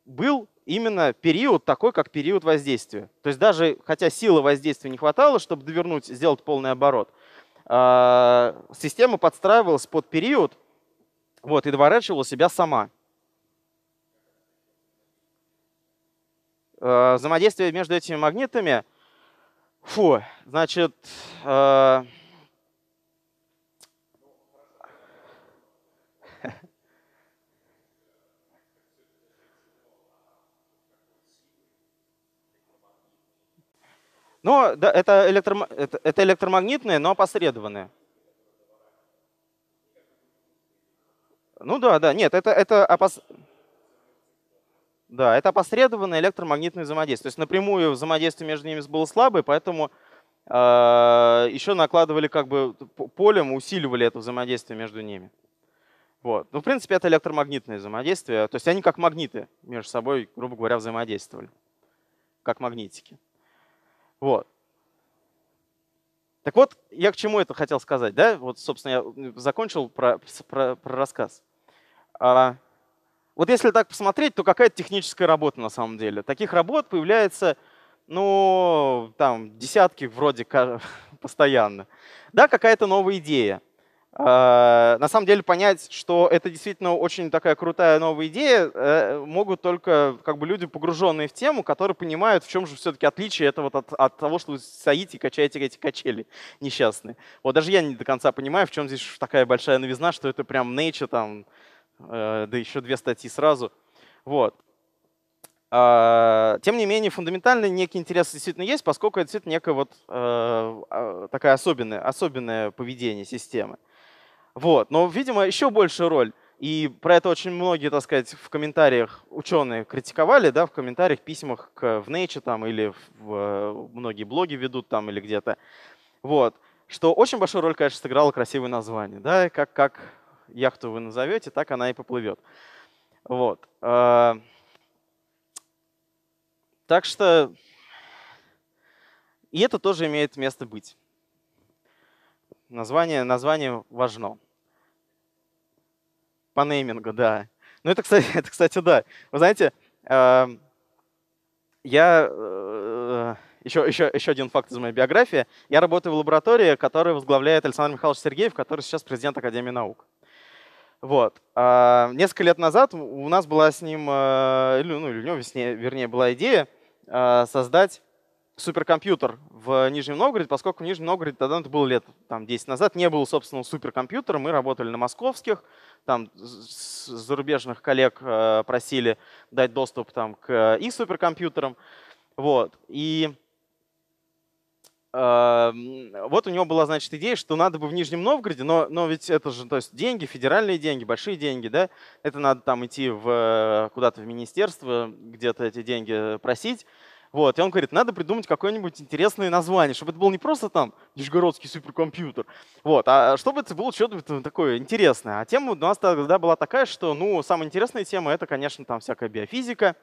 был именно период такой, как период воздействия. То есть даже, хотя силы воздействия не хватало, чтобы довернуть, сделать полный оборот, э, система подстраивалась под период вот, и доворачивала себя сама. Э, взаимодействие между этими магнитами, фу, значит, Но ну, да, это, электро, это, это электромагнитные, но опосредованные. Ну да, да, нет, это, это, опос... да, это опосредованное электромагнитное взаимодействие. То есть напрямую взаимодействие между ними было слабое, поэтому э, а, еще накладывали как бы полем, усиливали это взаимодействие между ними. Вот. Ну, в принципе, это электромагнитное взаимодействие. То есть они как магниты между собой, грубо говоря, взаимодействовали, как магнитики. Вот. Так вот, я к чему это хотел сказать, да? Вот, собственно, я закончил про, про, про рассказ. А, вот если так посмотреть, то какая-то техническая работа на самом деле. Таких работ появляется, ну, там, десятки вроде <laughs> постоянно. Да, какая-то новая идея. А, на самом деле понять, что это действительно очень такая крутая новая идея, э, могут только как бы, люди, погруженные в тему, которые понимают, в чем же все-таки отличие это вот от, от того, что вы стоите и качаете эти качели несчастные. Вот даже я не до конца понимаю, в чем здесь такая большая новизна, что это прям nature, там, э, да еще две статьи сразу. Вот. А, тем не менее, фундаментально некий интерес действительно есть, поскольку это действительно некое вот э, а, такое особенное, особенное поведение системы. Вот. Но, видимо, еще больше роль. И про это очень многие, так сказать, в комментариях ученые критиковали, да, в комментариях, письмах к, в Nature там или в, многие блоги ведут там или где-то. Вот. Что очень большую роль, конечно, сыграло красивое название. Да, как, как яхту вы назовете, так она и поплывет. Вот. Э, так что и это тоже имеет место быть. Название, название важно. По неймингу, да. Ну, это, кстати, <laughs> это, кстати да. Вы знаете, э, я... Э, еще, еще, еще один факт из моей биографии. Я работаю в лаборатории, которую возглавляет Александр Михайлович Сергеев, который сейчас президент Академии наук. Вот. Э, несколько лет назад у нас была с ним, э, ну, или у него вернее, была идея э, создать суперкомпьютер в Нижнем Новгороде, поскольку в Нижнем Новгороде тогда это было лет там, 10 назад, не было собственного суперкомпьютера, мы работали на московских, там с зарубежных коллег э, просили дать доступ там, к их суперкомпьютерам. Вот. И эм, вот у него была, значит, идея, что надо бы в Нижнем Новгороде, но, но ведь это же, то есть деньги, федеральные деньги, большие деньги, да, это надо там идти в, куда-то в министерство, где-то эти деньги просить. Вот, и он говорит, надо придумать какое-нибудь интересное название, чтобы это был не просто там Нижегородский суперкомпьютер, вот, а, а чтобы это было что-то такое интересное. А тема у нас тогда была такая, что, ну, самая интересная тема — это, конечно, там всякая биофизика,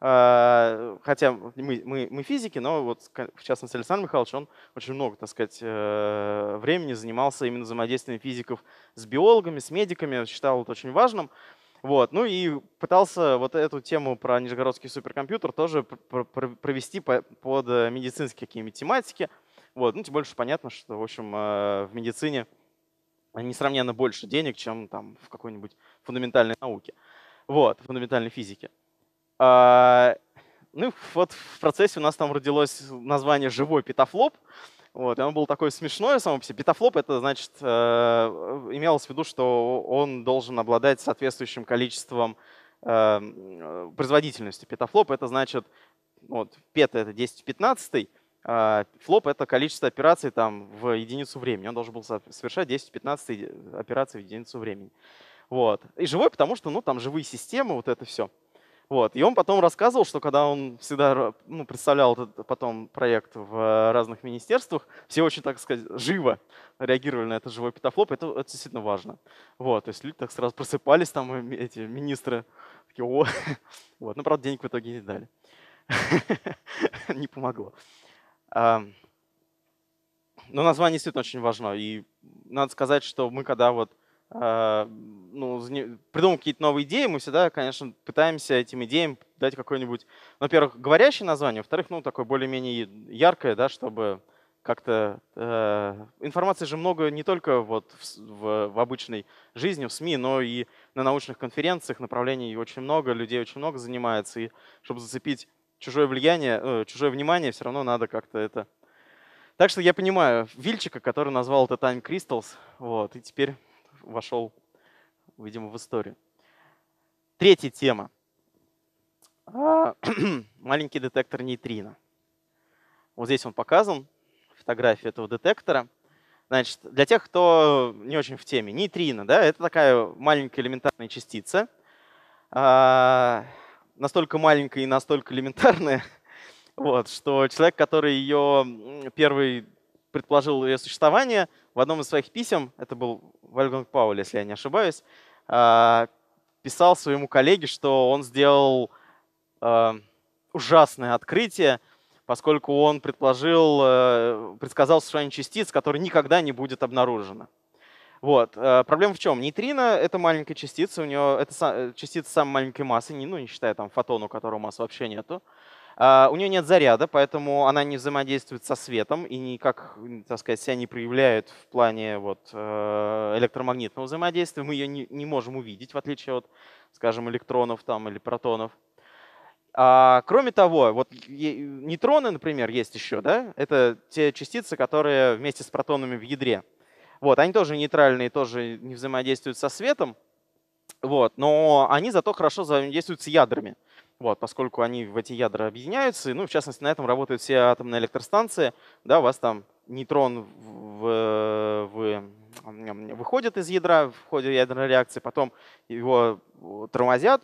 а, хотя мы, мы, мы физики, но вот в частности Александр Михайлович, он очень много, так сказать, э, времени занимался именно взаимодействием физиков с биологами, с медиками, считал это очень важным. Вот. Ну и пытался вот эту тему про нижегородский суперкомпьютер тоже провести под э, медицинские какие-нибудь тематики. Вот. Ну, тем больше понятно, что, в общем, э, в медицине несравненно больше денег, чем там в какой-нибудь фундаментальной науке. Вот, фундаментальной физике. А, ну, вот в процессе у нас там родилось название «Живой петафлоп», вот, и он был такой смешной сам по себе. Петафлоп — это, значит, э, э, имелось в виду, что он должен обладать соответствующим количеством э, производительности. Петафлоп — это, значит, вот, пета — это 10 в 15, а флоп — это количество операций там, в единицу времени. Он должен был совершать 10-15 операций в единицу времени. Вот. И живой, потому что ну, там живые системы, вот это все. Вот. И он потом рассказывал, что когда он всегда ну, представлял этот потом проект в э, разных министерствах, все очень, так сказать, живо реагировали на этот живой петафлоп. Это, это действительно важно. Вот. То есть люди так сразу просыпались, там эти министры такие, о, <laughs> вот. Ну, правда, денег в итоге не дали. <laughs> Не помогло. Но название действительно очень важно. И надо сказать, что мы когда вот а, ну, придумал какие-то новые идеи, мы всегда, конечно, пытаемся этим идеям дать какое-нибудь, во-первых, говорящее название, во-вторых, ну, такое более-менее яркое, да, чтобы как-то... Э, информации же много не только вот в, в, в обычной жизни, в СМИ, но и на научных конференциях направлений очень много, людей очень много занимается, и чтобы зацепить чужое влияние, э, чужое внимание, все равно надо как-то это... Так что я понимаю Вильчика, который назвал это Time Crystals, вот, и теперь вошел, видимо, в историю. Третья тема. А, <clears throat> маленький детектор нейтрино. Вот здесь он показан, фотография этого детектора. Значит, для тех, кто не очень в теме, нейтрино, да, это такая маленькая элементарная частица, а, настолько маленькая и настолько элементарная, <laughs> вот, что человек, который ее первый предположил ее существование, в одном из своих писем, это был Вольфганг Пауль, если я не ошибаюсь, а, писал своему коллеге, что он сделал а, ужасное открытие, поскольку он предположил, э, предсказал существование частиц, которое никогда не будет обнаружено. Вот. Э, проблема в чем? Нейтрино — это маленькая частица, у нее это э, частица самой маленькой массы, ну, не считая там фотону, у которого массы вообще нету. А, у нее нет заряда, поэтому она не взаимодействует со светом и никак, так сказать, себя не проявляет в плане вот, э, электромагнитного взаимодействия. Мы ее не, можем увидеть, в отличие от, скажем, электронов там, или протонов. А, кроме того, вот нейтроны, например, есть еще, да? Это те частицы, которые вместе с протонами в ядре. Вот, они тоже нейтральные, тоже не взаимодействуют со светом, вот, но они зато хорошо взаимодействуют с ядрами вот, поскольку они в эти ядра объединяются. Ну, в частности, на этом работают все атомные электростанции. Да, у вас там нейтрон в, в, э, выходит из ядра в ходе ядерной реакции, потом его э, тормозят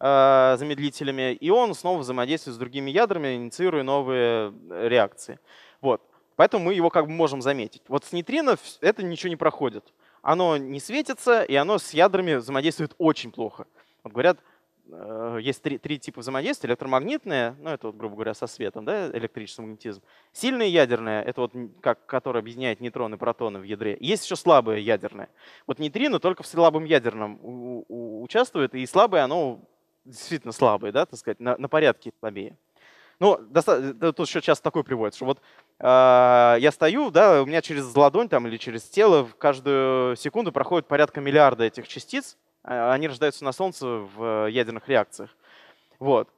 э, замедлителями, и он снова взаимодействует с другими ядрами, инициируя новые реакции. Вот. Поэтому мы его как бы можем заметить. Вот с нейтрино это ничего не проходит. Оно не светится, и оно с ядрами взаимодействует очень плохо. Вот говорят, Э, есть три, три типа взаимодействия. Электромагнитное, ну это, вот, грубо говоря, со светом, да, электрический магнетизм. Сильное ядерное, это вот, как, которое объединяет нейтроны и протоны в ядре. есть еще слабое ядерное. Вот нейтрино только в слабом ядерном участвует, и слабое оно действительно слабое, да, так сказать, на, на порядке слабее. Ну, э, тут еще часто такой приводится, что вот э, я стою, да, у меня через ладонь там или через тело в каждую секунду проходит порядка миллиарда этих частиц, а, они рождаются на Солнце в э, ядерных реакциях. Вот.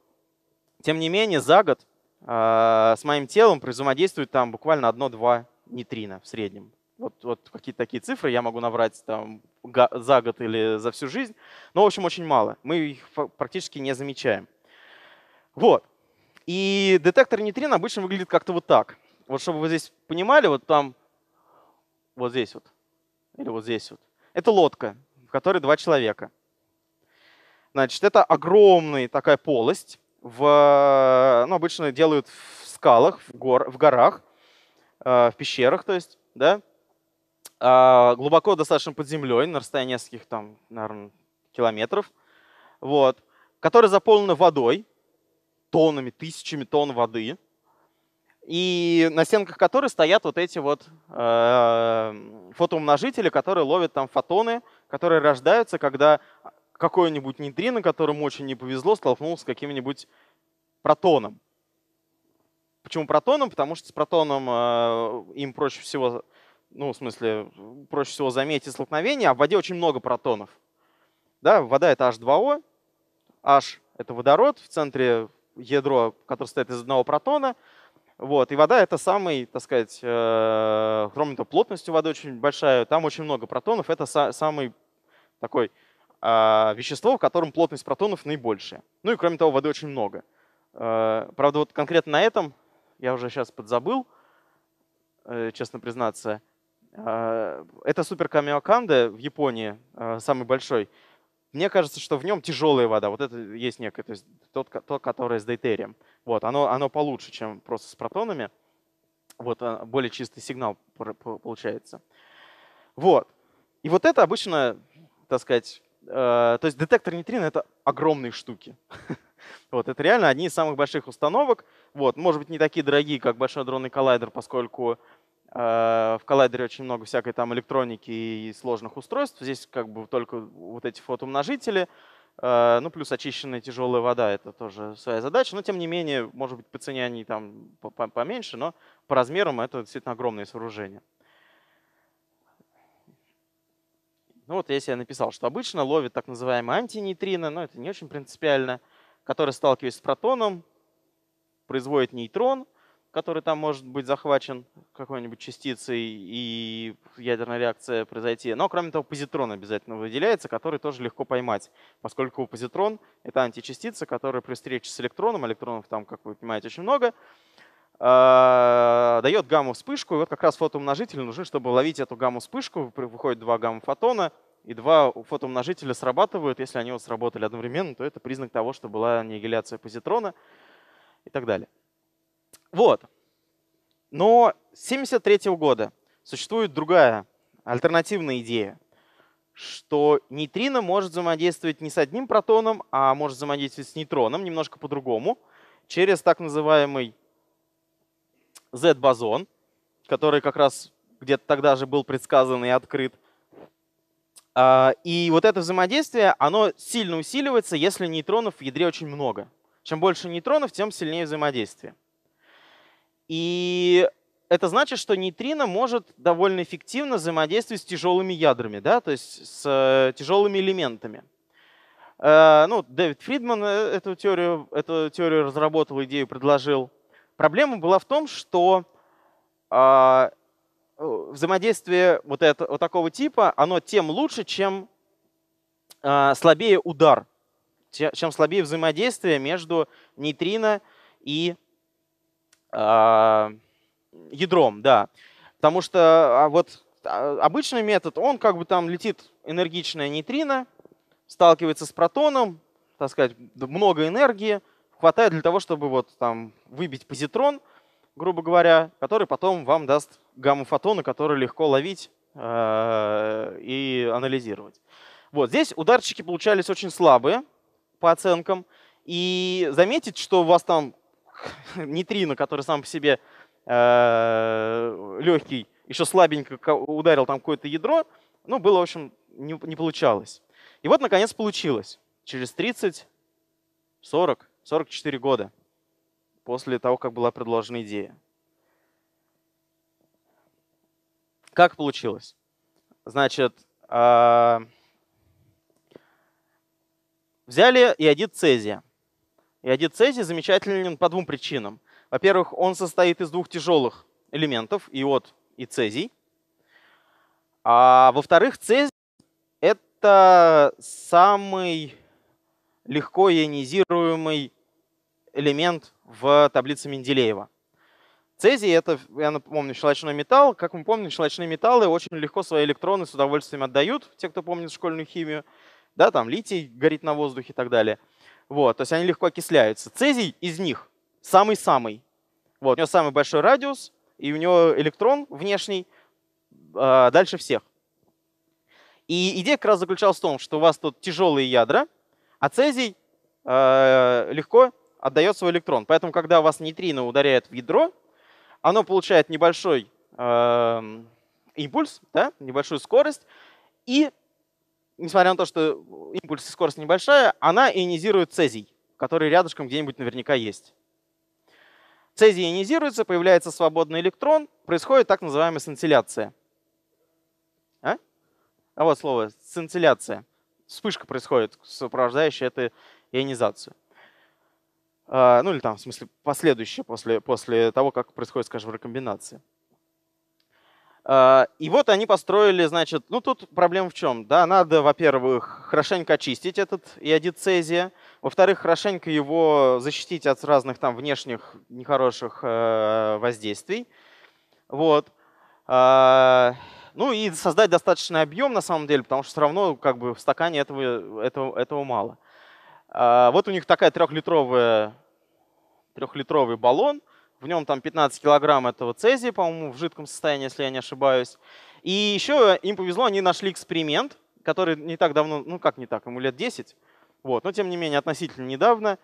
Тем не менее, за год а, с моим телом взаимодействует там буквально одно-два нейтрина в среднем. Вот, вот какие-то такие цифры я могу набрать там, за год или за всю жизнь. Но, в общем, очень мало. Мы их практически не замечаем. Вот. И детектор нейтрин обычно выглядит как-то вот так. Вот чтобы вы здесь понимали, вот там, вот здесь вот, или вот здесь вот. Это лодка которой два человека. Значит, это огромная такая полость. В, ну, обычно делают в скалах, в, гор, в горах, э, в пещерах, то есть, да. Э, глубоко достаточно под землей, на расстоянии нескольких, там, наверное, километров. Вот. которая заполнена водой, тоннами, тысячами тонн воды. И на стенках которой стоят вот эти вот э, фотоумножители, которые ловят там фотоны – которые рождаются, когда какой-нибудь нейтрино, которому очень не повезло, столкнулся с каким-нибудь протоном. Почему протоном? Потому что с протоном э, им проще всего, ну, в смысле, проще всего заметить столкновение, а в воде очень много протонов. Да, вода — это H2O, H — это водород, в центре ядро, которое состоит из одного протона — вот, и вода это самый, так сказать, э, кроме того, плотность у воды очень большая, там очень много протонов, это са самый такой э, вещество, в котором плотность протонов наибольшая. Ну и кроме того, воды очень много. Э, правда, вот конкретно на этом я уже сейчас подзабыл, э, честно признаться. Э, это супер камиоканда в Японии, э, самый большой. Мне кажется, что в нем тяжелая вода. Вот это есть некая, то есть тот, то, которое с дейтерием. Вот, оно, оно получше, чем просто с протонами. Вот, а, более чистый сигнал получается. Вот. И вот это обычно, так сказать, э, то есть детектор нейтрино это огромные штуки. <laughs> Вот, это реально одни из самых больших установок. Вот, может быть, не такие дорогие, как Большой дронный коллайдер, поскольку Э, в коллайдере очень много всякой там электроники и сложных устройств. Здесь как бы только вот эти фотоумножители, э, ну плюс очищенная тяжелая вода, это тоже своя задача. Но тем не менее, может быть, по цене они там поменьше, но по размерам это действительно огромное сооружение. Ну вот если я написал, что обычно ловит так называемые антинейтрино, но это не очень принципиально, которые сталкиваясь с протоном, производит нейтрон – который там может быть захвачен какой-нибудь частицей и ядерная реакция произойти. Но кроме того, позитрон обязательно выделяется, который тоже легко поймать, поскольку позитрон — это античастица, которая при встрече с электроном, электронов там, как вы понимаете, очень много, а, дает гамму вспышку и вот как раз фотоумножители нужны, чтобы ловить эту гамму-вспышку, выходит два гамма-фотона, и два фотоумножителя срабатывают, если они вот сработали одновременно, то это признак того, что была аннигиляция позитрона и так далее. Вот. Но с 1973 года существует другая альтернативная идея, что нейтрино может взаимодействовать не с одним протоном, а может взаимодействовать с нейтроном немножко по-другому, через так называемый Z-бозон, который как раз где-то тогда же был предсказан и открыт. А, и вот это взаимодействие, оно сильно усиливается, если нейтронов в ядре очень много. Чем больше нейтронов, тем сильнее взаимодействие. И это значит, что нейтрино может довольно эффективно взаимодействовать с тяжелыми ядрами, да, то есть с э, тяжелыми элементами. Э, ну, Дэвид Фридман э, эту теорию, эту теорию разработал, идею предложил. Проблема была в том, что а, взаимодействие вот, этого вот такого типа, оно тем лучше, чем а, слабее удар, чем слабее взаимодействие между нейтрино и а, ядром, да. Потому что а, вот а, обычный метод, он как бы там летит энергичная нейтрино, сталкивается с протоном, так сказать, много энергии, хватает для того, чтобы вот там выбить позитрон, грубо говоря, который потом вам даст гамма-фотоны, которые легко ловить и анализировать. Вот здесь ударчики получались очень слабые по оценкам. И заметить, что у вас там <laughs> нейтрино, который сам по себе э, легкий, еще слабенько ударил там какое-то ядро, ну, было, в общем, не, не получалось. И вот, наконец, получилось. Через 30, 40, 44 года после того, как была предложена идея. Как получилось? Значит, э, взяли иодит цезия. И цезий замечателен по двум причинам. Во-первых, он состоит из двух тяжелых элементов, иод и цезий. А во-вторых, цезий — это самый легко ионизируемый элемент в таблице Менделеева. Цезий — это, я напомню, щелочной металл. Как мы помним, щелочные металлы очень легко свои электроны с удовольствием отдают, те, кто помнит школьную химию. Да, там литий горит на воздухе и так далее — вот, то есть они легко окисляются. Цезий из них самый-самый. Вот, у него самый большой радиус, и у него электрон внешний э, дальше всех. И идея как раз заключалась в том, что у вас тут тяжелые ядра, а цезий э, легко отдает свой электрон. Поэтому, когда у вас нейтрино ударяет в ядро, оно получает небольшой э, импульс, да, небольшую скорость, и несмотря на то, что э, импульс и скорость небольшая, она ионизирует цезий, который рядышком где-нибудь наверняка есть. Цезий ионизируется, появляется свободный электрон, происходит так называемая сцинтилляция. А? а вот слово сцинтилляция. Вспышка происходит, сопровождающая эту ионизацию. А, ну или там, в смысле, последующая после, после того, как происходит, скажем, рекомбинация. А, и вот они построили, значит, ну тут проблема в чем? Да, надо, во-первых, хорошенько очистить этот иодит во-вторых, хорошенько его защитить от разных там внешних нехороших э, воздействий. Вот. А, ну и создать достаточный объем на самом деле, потому что все равно как бы в стакане этого, этого, этого мало. А, вот у них такая трехлитровая трехлитровый баллон – в нем там 15 килограмм этого цезия, по-моему, в жидком состоянии, если я не ошибаюсь. И еще им повезло, они нашли эксперимент, который не так давно, ну как не так, ему лет 10, вот, но тем не менее относительно недавно,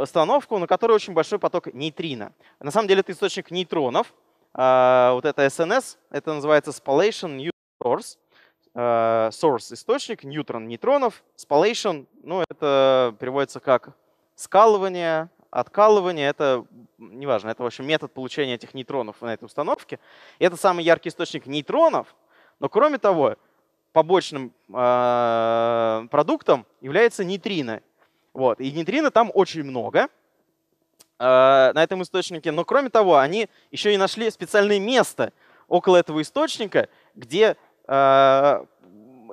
установку, а, на которой очень большой поток нейтрина, На самом деле это источник нейтронов, а, вот это SNS, это называется spallation neutron source, а, source источник, нейтрон нейтронов, spallation, ну это переводится как скалывание, откалывание, это, неважно, это, в общем, метод получения этих нейтронов на этой установке. Это самый яркий источник нейтронов, но кроме того, побочным э, продуктом является нейтрино. Вот. И нейтрино там очень много э, на этом источнике. Но кроме того, они еще и нашли специальное место около этого источника, где э,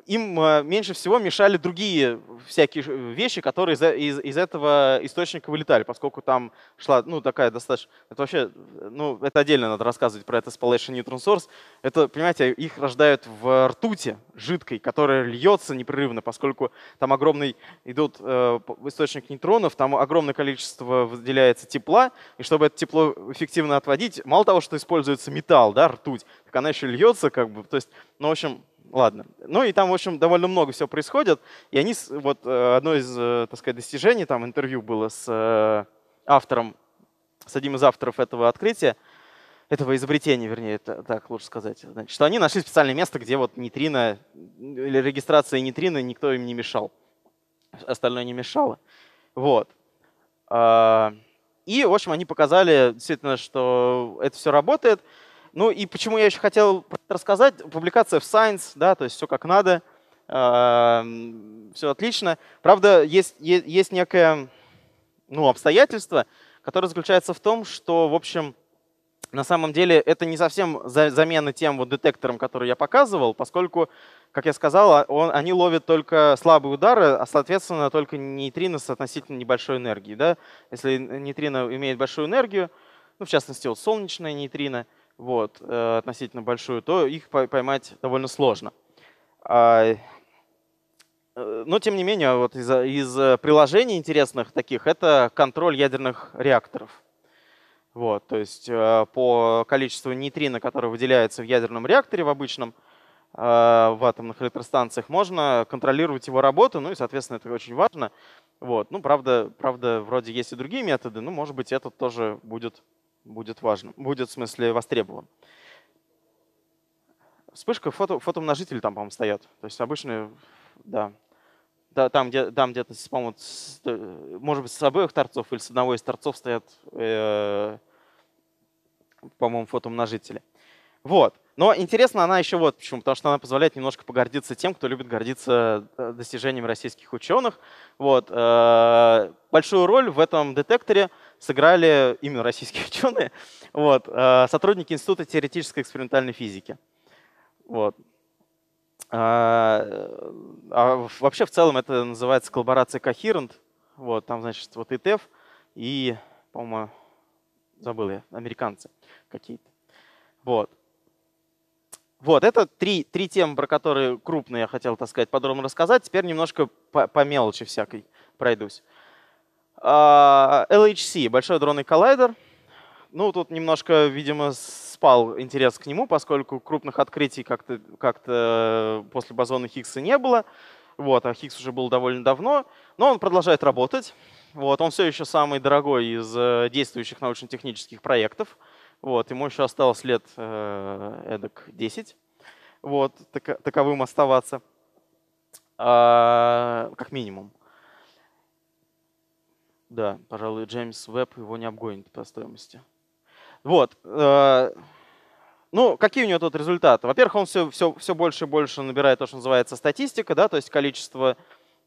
им э, меньше всего мешали другие всякие вещи, которые из, из этого источника вылетали, поскольку там шла, ну, такая достаточно... Это вообще, ну, это отдельно надо рассказывать про это Spallation Neutron Source. Это, понимаете, их рождают в ртути жидкой, которая льется непрерывно, поскольку там огромный идут э, источник нейтронов, там огромное количество выделяется тепла, и чтобы это тепло эффективно отводить, мало того, что используется металл, да, ртуть, так она еще льется, как бы, то есть, ну, в общем, Ладно. Ну и там, в общем, довольно много всего происходит. И они, вот э, одно из, э, так сказать, достижений, там интервью было с э, автором, с одним из авторов этого открытия, этого изобретения, вернее, это, так лучше сказать. Значит, что они нашли специальное место, где вот нейтрино, или регистрация нейтрино никто им не мешал. Остальное не мешало. Вот. А, и, в общем, они показали действительно, что это все работает. Ну и почему я еще хотел рассказать, публикация в Science, да, то есть все как надо, а, все отлично. Правда, есть, есть, есть некое ну, обстоятельство, которое заключается в том, что, в общем, на самом деле это не совсем замена тем вот детекторам, которые я показывал, поскольку, как я сказал, а, он, они ловят только слабые удары, а, соответственно, только нейтрино с относительно небольшой энергией. Да? Если нейтрино имеет большую энергию, ну, в частности, вот солнечная нейтрино, вот, э, относительно большую, то их поймать довольно сложно. А, э, но, тем не менее, вот из, из э, приложений интересных таких это контроль ядерных реакторов. Вот, то есть по количеству нейтрино, которое выделяется в ядерном реакторе в обычном, в атомных электростанциях, можно контролировать его работу, ну и, соответственно, это очень важно. Вот. Ну, правда, правда, вроде есть и другие методы, но, может быть, этот тоже будет будет важно, будет в смысле востребован. Вспышка, фото, фотомножители там, по-моему, стоят. То есть обычные, да. да там, где, там где-то, по-моему, э, может быть, с обоих торцов или с одного из торцов стоят, э, по-моему, фотомножители. Вот. Но интересно она еще вот почему. Потому что она позволяет немножко погордиться тем, кто любит гордиться э, достижениями российских ученых. Вот. Э, большую роль в этом детекторе – сыграли именно российские <laughs> ученые, вот, э, сотрудники Института теоретической экспериментальной физики. Вот. Э, а вообще в целом это называется коллаборация Coherent. Вот, там, значит, вот ИТФ и, по-моему, забыл я, американцы какие-то. Вот. Вот, это три, три темы, про которые крупные я хотел, так сказать, подробно рассказать. Теперь немножко по, по мелочи всякой пройдусь. LHC, а, Большой дронный коллайдер. Ну, тут немножко, видимо, спал интерес к нему, поскольку крупных открытий как-то как, э, после бозона Хиггса не было. Вот, а Хиггс уже был довольно давно. Но он продолжает работать. Вот, он все еще самый дорогой из э, действующих научно-технических проектов. Вот, ему еще осталось лет э, эдак 10. Вот, так, таковым оставаться. Э, как минимум. Да, пожалуй, Джеймс Веб его не обгонит по стоимости. Вот. Э, ну, какие у него тут результаты? Во-первых, он все, все, все больше и больше набирает то, что называется статистика, да, то есть количество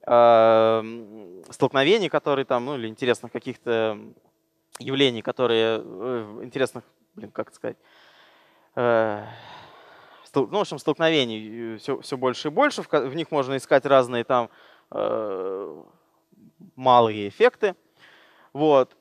э, столкновений, которые там, ну, или интересных каких-то явлений, которые э, интересных, блин, как сказать, э, ну, в общем, столкновений все, все больше и больше, в, в них можно искать разные там э, малые эффекты. Вот.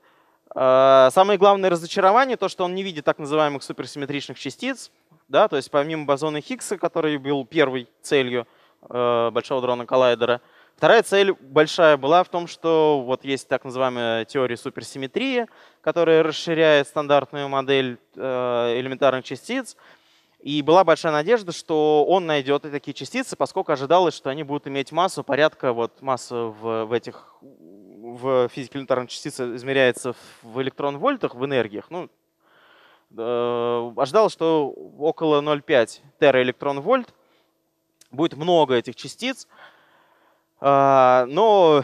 Э, самое главное разочарование, то, что он не видит так называемых суперсимметричных частиц, да, то есть помимо бозона Хиггса, который был первой целью э, большого дрона коллайдера, вторая цель большая была в том, что вот есть так называемая теория суперсимметрии, которая расширяет стандартную модель э, элементарных частиц, и была большая надежда, что он найдет и такие частицы, поскольку ожидалось, что они будут иметь массу порядка, вот массы в, в этих в физике элементарных частиц измеряется в электрон-вольтах, в энергиях, ну, э, ожидалось, что около 0,5 тераэлектрон-вольт будет много этих частиц, а, но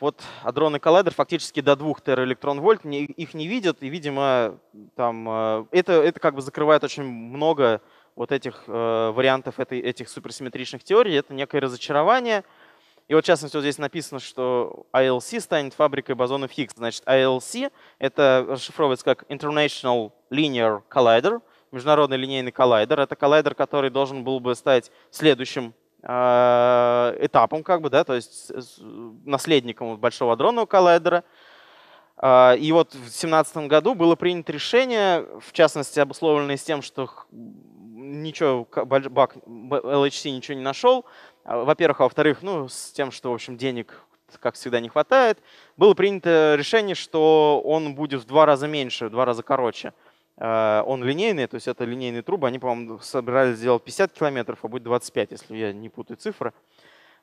вот адронный коллайдер фактически до 2 тераэлектрон-вольт их не видят, и, видимо, там, э, это, это как бы закрывает очень много вот этих э, вариантов этой, этих суперсимметричных теорий, это некое разочарование – и вот, в частности, вот здесь написано, что ILC станет фабрикой бозонов Хиггс. Значит, ILC — это расшифровывается как International Linear Collider, международный линейный коллайдер. Это коллайдер, который должен был бы стать следующим э, этапом, как бы, да, то есть наследником большого адронного коллайдера. А, и вот в 2017 году было принято решение, в частности, обусловленное с тем, что ничего, бак LHC ничего не нашел. А, во-первых, а во-вторых, ну, с тем, что, в общем, денег, как всегда, не хватает, было принято решение, что он будет в два раза меньше, в два раза короче. А, он линейный, то есть это линейные трубы. Они, по-моему, собирались сделать 50 километров, а будет 25, если я не путаю цифры.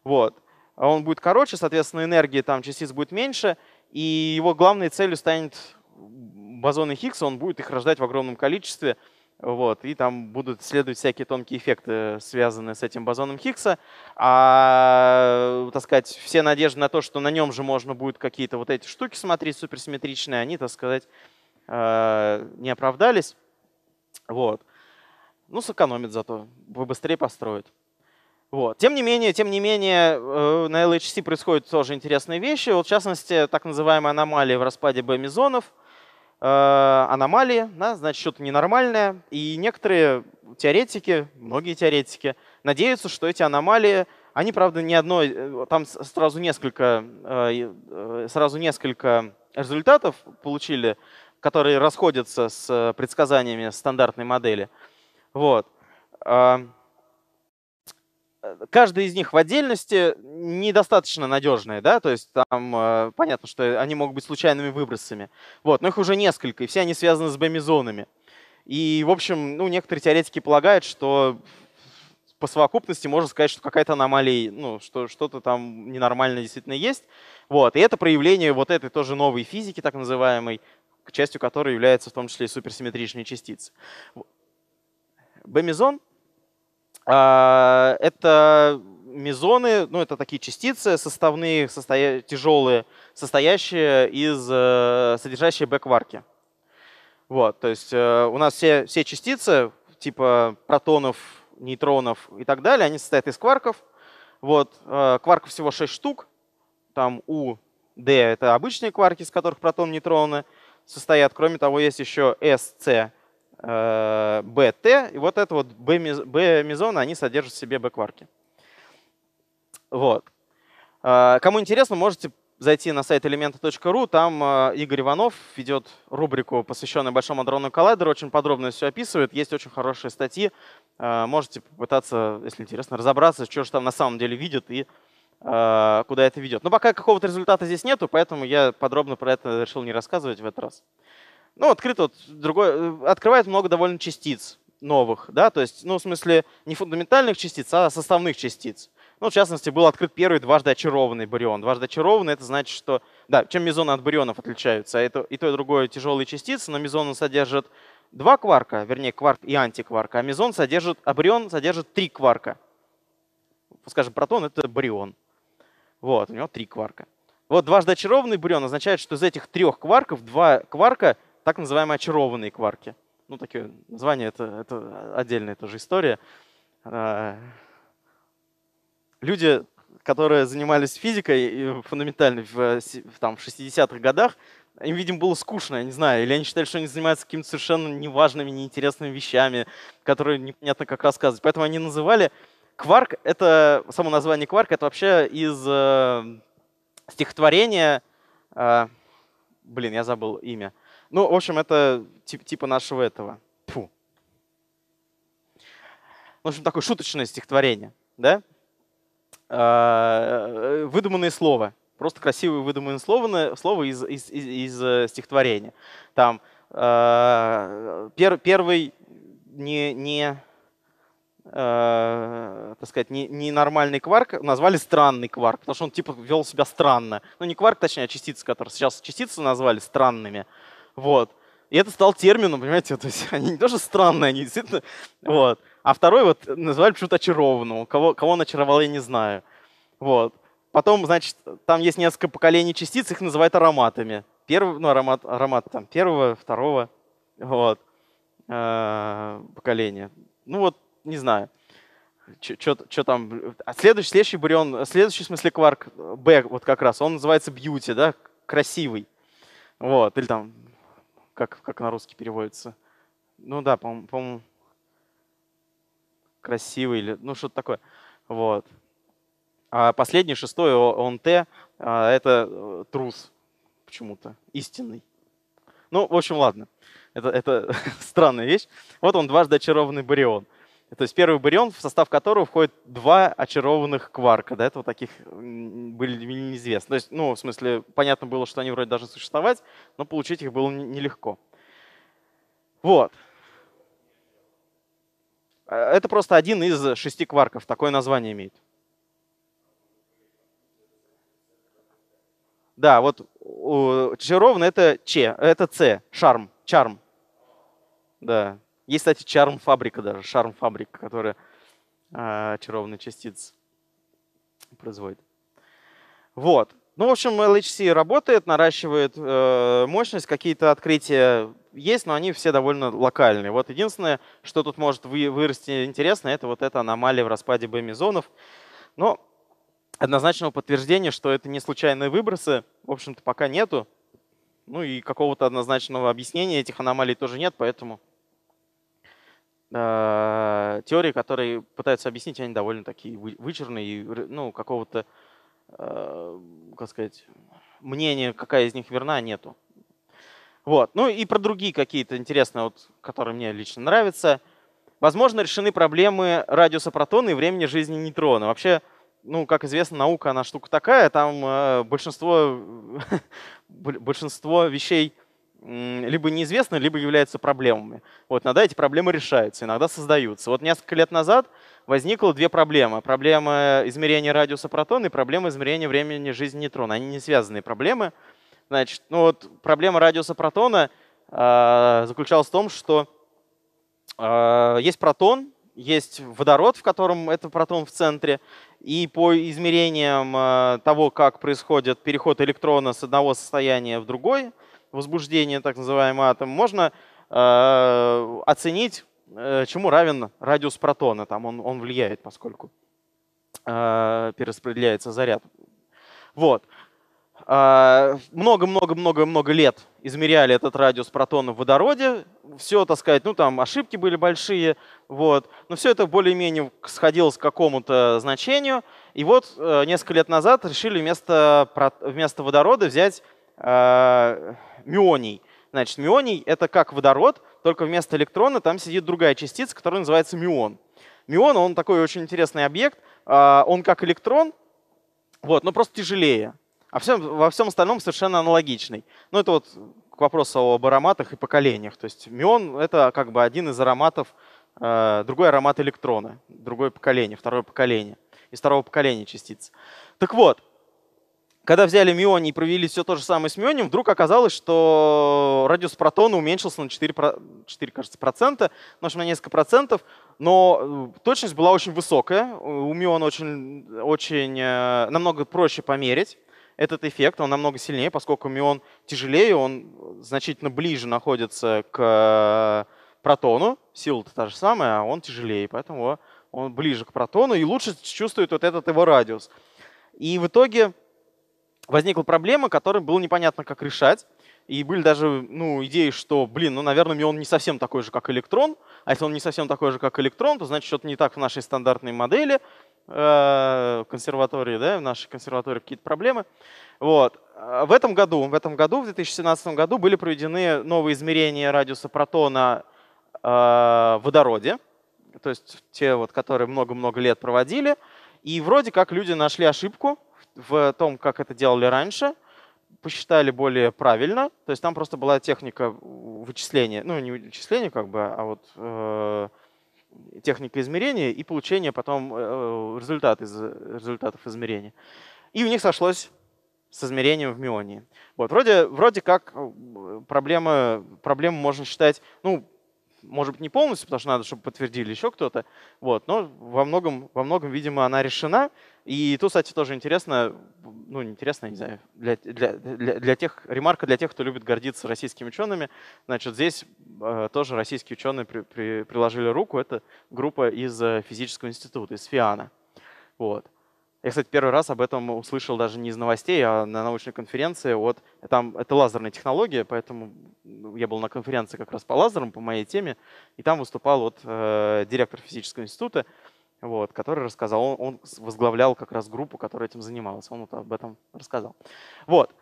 Вот. А он будет короче, соответственно, энергии там частиц будет меньше, и его главной целью станет бозоны Хиггса, он будет их рождать в огромном количестве – вот, и там будут следовать всякие тонкие эффекты, связанные с этим бозоном Хиггса. А, так сказать, все надежды на то, что на нем же можно будет какие-то вот эти штуки смотреть суперсимметричные, они, так сказать, э, не оправдались. Вот. Ну, сэкономит зато, быстрее построит. Вот. Тем не менее, тем не менее, э, на LHC происходят тоже интересные вещи. Вот, в частности, так называемые аномалии в распаде B-мезонов – Э, аномалии, да, значит, что-то ненормальное. И некоторые теоретики, многие теоретики, надеются, что эти аномалии, они, правда, не одной, э, там сразу несколько, э, сразу несколько результатов получили, которые расходятся с предсказаниями стандартной модели. Вот. А, каждый из них в отдельности недостаточно надежные, да, то есть там э, понятно, что они могут быть случайными выбросами. Вот, но их уже несколько, и все они связаны с бомизонами. И, в общем, ну, некоторые теоретики полагают, что по совокупности можно сказать, что какая-то аномалия, ну, что что-то там ненормально действительно есть. Вот, и это проявление вот этой тоже новой физики, так называемой, частью которой является в том числе и суперсимметричные частицы. Бомизон а, это мезоны, ну это такие частицы составные, состоя... тяжелые, состоящие из, э, содержащие бэкварки. Вот, то есть э, у нас все, все частицы, типа протонов, нейтронов и так далее, они состоят из кварков. Вот, э, кварков всего 6 штук, там У, D — это обычные кварки, из которых протон, нейтроны состоят. Кроме того, есть еще S, C BT. Э, и вот это вот B-мезоны, они содержат в себе B-кварки. Вот. Э, кому интересно, можете зайти на сайт elementa.ru, там э, Игорь Иванов ведет рубрику, посвященную Большому адронному коллайдеру, очень подробно все описывает, есть очень хорошие статьи, можете попытаться, если интересно, разобраться, что же там на самом деле видят и куда это ведет. Но пока какого-то результата здесь нету, поэтому я подробно про это решил не рассказывать в этот раз ну, открыт вот другой, э, открывает много довольно частиц новых, да, то есть, ну, в смысле, не фундаментальных частиц, а составных частиц. Ну, в частности, был открыт первый дважды очарованный барион. Дважды очарованный — это значит, что... Да, чем мезоны от барионов отличаются? Это и то, и другое тяжелые частицы, но мезоны содержат два кварка, вернее, кварк и антикварк, а мезон содержит... А барион содержит три кварка. Скажем, протон — это барион. Вот, у него три кварка. Вот дважды очарованный барион означает, что из этих трех кварков два кварка так называемые очарованные кварки. Ну, такое название, это, это отдельная тоже история. А, люди, которые занимались физикой фундаментально в, там, в 60-х годах, им, видимо, было скучно, я не знаю, или они считали, что они занимаются какими-то совершенно неважными, неинтересными вещами, которые непонятно как рассказывать. Поэтому они называли кварк, это само название кварк, это вообще из э, стихотворения, э, блин, я забыл имя, ну, в общем, это тип, типа нашего этого. Фу. В общем, такое шуточное стихотворение, да? А, э, выдуманные слова. Просто красивые выдуманные слова, слова из, из, из, из э, стихотворения. Там э, пер, первый не, не э, так сказать, ненормальный не кварк назвали странный кварк, потому что он типа вел себя странно. Ну, не кварк, точнее, а частицы, которые сейчас частицы назвали странными. Вот. И это стал термином, понимаете, <laughs> то есть они не тоже странные, они действительно, вот. А второй вот называли почему-то очарованного. Кого, кого он очаровал, я не знаю. Вот. Потом, значит, там есть несколько поколений частиц, их называют ароматами. Первый, ну, аромат, аромат там первого, второго, вот, э, поколения. Ну вот, не знаю, что там. А следующий, следующий барион, следующий, в смысле, кварк э, Б, вот как раз, он называется бьюти, да, красивый. Вот, или там как, как на русский переводится. Ну да, по-моему, по красивый или ну что-то такое. Вот. А последний, шестой, он т а, это э, трус почему-то, истинный. Ну, в общем, ладно. Это, это <laughs> странная вещь. Вот он, дважды очарованный Барион. То есть первый барион, в состав которого входит два очарованных кварка. До этого таких были неизвестны. То есть, ну, в смысле, понятно было, что они вроде должны существовать, но получить их было нелегко. Вот. Э, это просто один из шести кварков, такое название имеет. Да, вот чаровно это Че, это С, шарм, чарм. Да, есть, кстати, чарм-фабрика даже, шарм-фабрика, которая э, очарованные частицы производит. Вот. Ну, в общем, LHC работает, наращивает э, мощность, какие-то открытия есть, но они все довольно локальные. Вот единственное, что тут может вы, вырасти интересно, это вот эта аномалия в распаде б Но однозначного подтверждения, что это не случайные выбросы, в общем-то, пока нету. Ну и какого-то однозначного объяснения этих аномалий тоже нет, поэтому Э, теории, которые пытаются объяснить, они довольно такие вычурные, ну, какого-то, э, как сказать, мнения, какая из них верна, нету. Вот. Ну и про другие какие-то интересные, вот, которые мне лично нравятся. Возможно, решены проблемы радиуса протона и времени жизни нейтрона. Вообще, ну, как известно, наука, она штука такая, там э, большинство, <laughs> большинство вещей либо неизвестны, либо являются проблемами. Вот иногда эти проблемы решаются, иногда создаются. Вот несколько лет назад возникло две проблемы. Проблема измерения радиуса протона и проблема измерения времени жизни нейтрона. Они не связанные проблемы. Значит, ну вот проблема радиуса протона э, заключалась в том, что э, есть протон, есть водород, в котором это протон в центре, и по измерениям э, того, как происходит переход электрона с одного состояния в другое, возбуждение, так называемый атом, можно э, оценить, э, чему равен радиус протона. Там он, он влияет, поскольку э, перераспределяется заряд. Вот. Э, много-много-много-много лет измеряли этот радиус протона в водороде. Все, так сказать, ну там ошибки были большие. Вот. Но все это более-менее сходилось к какому-то значению. И вот э, несколько лет назад решили вместо, вместо водорода взять э, мионий. Значит, мионий — это как водород, только вместо электрона там сидит другая частица, которая называется мион. Мион, он такой очень интересный объект, э, он как электрон, вот, но просто тяжелее. А всем, во всем остальном совершенно аналогичный. Ну, это вот к вопросу об ароматах и поколениях. То есть мион — это как бы один из ароматов, э, другой аромат электрона, другое поколение, второе поколение, из второго поколения частиц. Так вот, когда взяли миони и провели все то же самое с мионием, вдруг оказалось, что радиус протона уменьшился на 4, 4 кажется, процента, может, на несколько процентов, но э, точность была очень высокая. У миона очень, очень э, намного проще померить этот эффект, он намного сильнее, поскольку мион тяжелее, он значительно ближе находится к э, протону, сила-то та же самая, а он тяжелее, поэтому он ближе к протону и лучше чувствует вот этот его радиус. И в итоге возникла проблема, которую было непонятно, как решать. И были даже ну, идеи, что, блин, ну, наверное, мион не совсем такой же, как электрон. А если он не совсем такой же, как электрон, то значит что-то не так в нашей стандартной модели э, консерватории, да, в нашей консерватории какие-то проблемы. Вот. В этом году, в этом году, в 2017 году были проведены новые измерения радиуса протона э, в водороде, то есть те, вот, которые много-много лет проводили. И вроде как люди нашли ошибку, в том, как это делали раньше, посчитали более правильно. То есть там просто была техника вычисления, ну не вычисления как бы, а вот э, техника измерения и получение потом э, результат из результатов измерения. И у них сошлось с измерением в мионии. Вот, вроде, вроде как э, проблемы, проблему можно считать, ну, может быть, не полностью, потому что надо, чтобы подтвердили еще кто-то. Вот, но во многом, во многом, видимо, она решена. И тут, кстати, тоже интересно, ну, интересно, не знаю, для, для, для, для тех, ремарка для тех, кто любит гордиться российскими учеными, значит, здесь э, тоже российские ученые при, при, приложили руку, это группа из э, физического института, из ФИАНа. Вот. Я, кстати, первый раз об этом услышал даже не из новостей, а на научной конференции. Вот там это лазерная технология, поэтому ну, я был на конференции как раз по лазерам, по моей теме, и там выступал вот э, директор физического института вот, который рассказал, он, он возглавлял как раз группу, которая этим занималась, он вот об этом рассказал. Вот.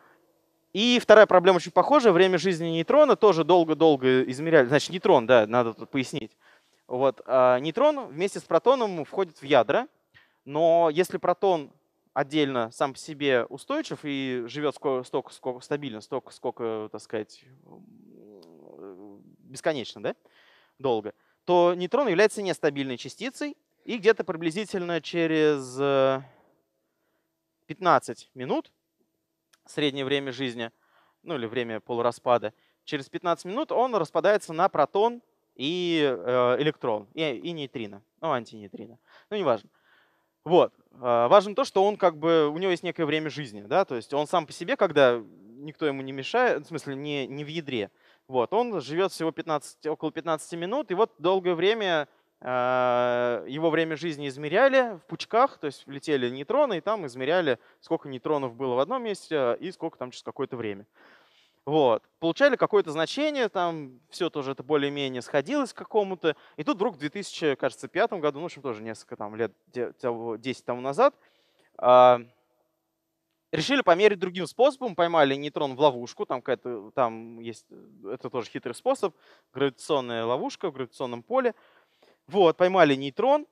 И вторая проблема очень похожая, время жизни нейтрона тоже долго-долго измеряли, значит нейтрон, да, надо тут пояснить. Вот, а нейтрон вместе с протоном входит в ядра, но если протон отдельно сам по себе устойчив и живет сколько, столько, сколько, стабильно, столько, сколько, так сказать, э, бесконечно, да, долго, то нейтрон является нестабильной частицей, и где-то приблизительно через 15 э, минут, среднее время жизни, ну или время полураспада, через 15 минут он распадается на протон и э, электрон, и, и нейтрино, ну антинейтрино, ну неважно. Вот. А, важно то, что он как бы, у него есть некое время жизни, да, то есть он сам по себе, когда никто ему не мешает, в смысле не, не в ядре, вот, он живет всего 15, около 15 минут, и вот долгое время Э, его время жизни измеряли в пучках, то есть летели нейтроны, и там измеряли, сколько нейтронов было в одном месте и сколько там через какое-то время. Вот. Получали какое-то значение, там все тоже это более-менее сходилось к какому-то. И тут вдруг в 2005 году, ну, в общем, тоже несколько там лет, 10 тому назад, а, решили померить другим способом, поймали нейтрон в ловушку, там, какая-то, там есть, это тоже хитрый способ, гравитационная ловушка в гравитационном поле, вот, поймали нейтрон.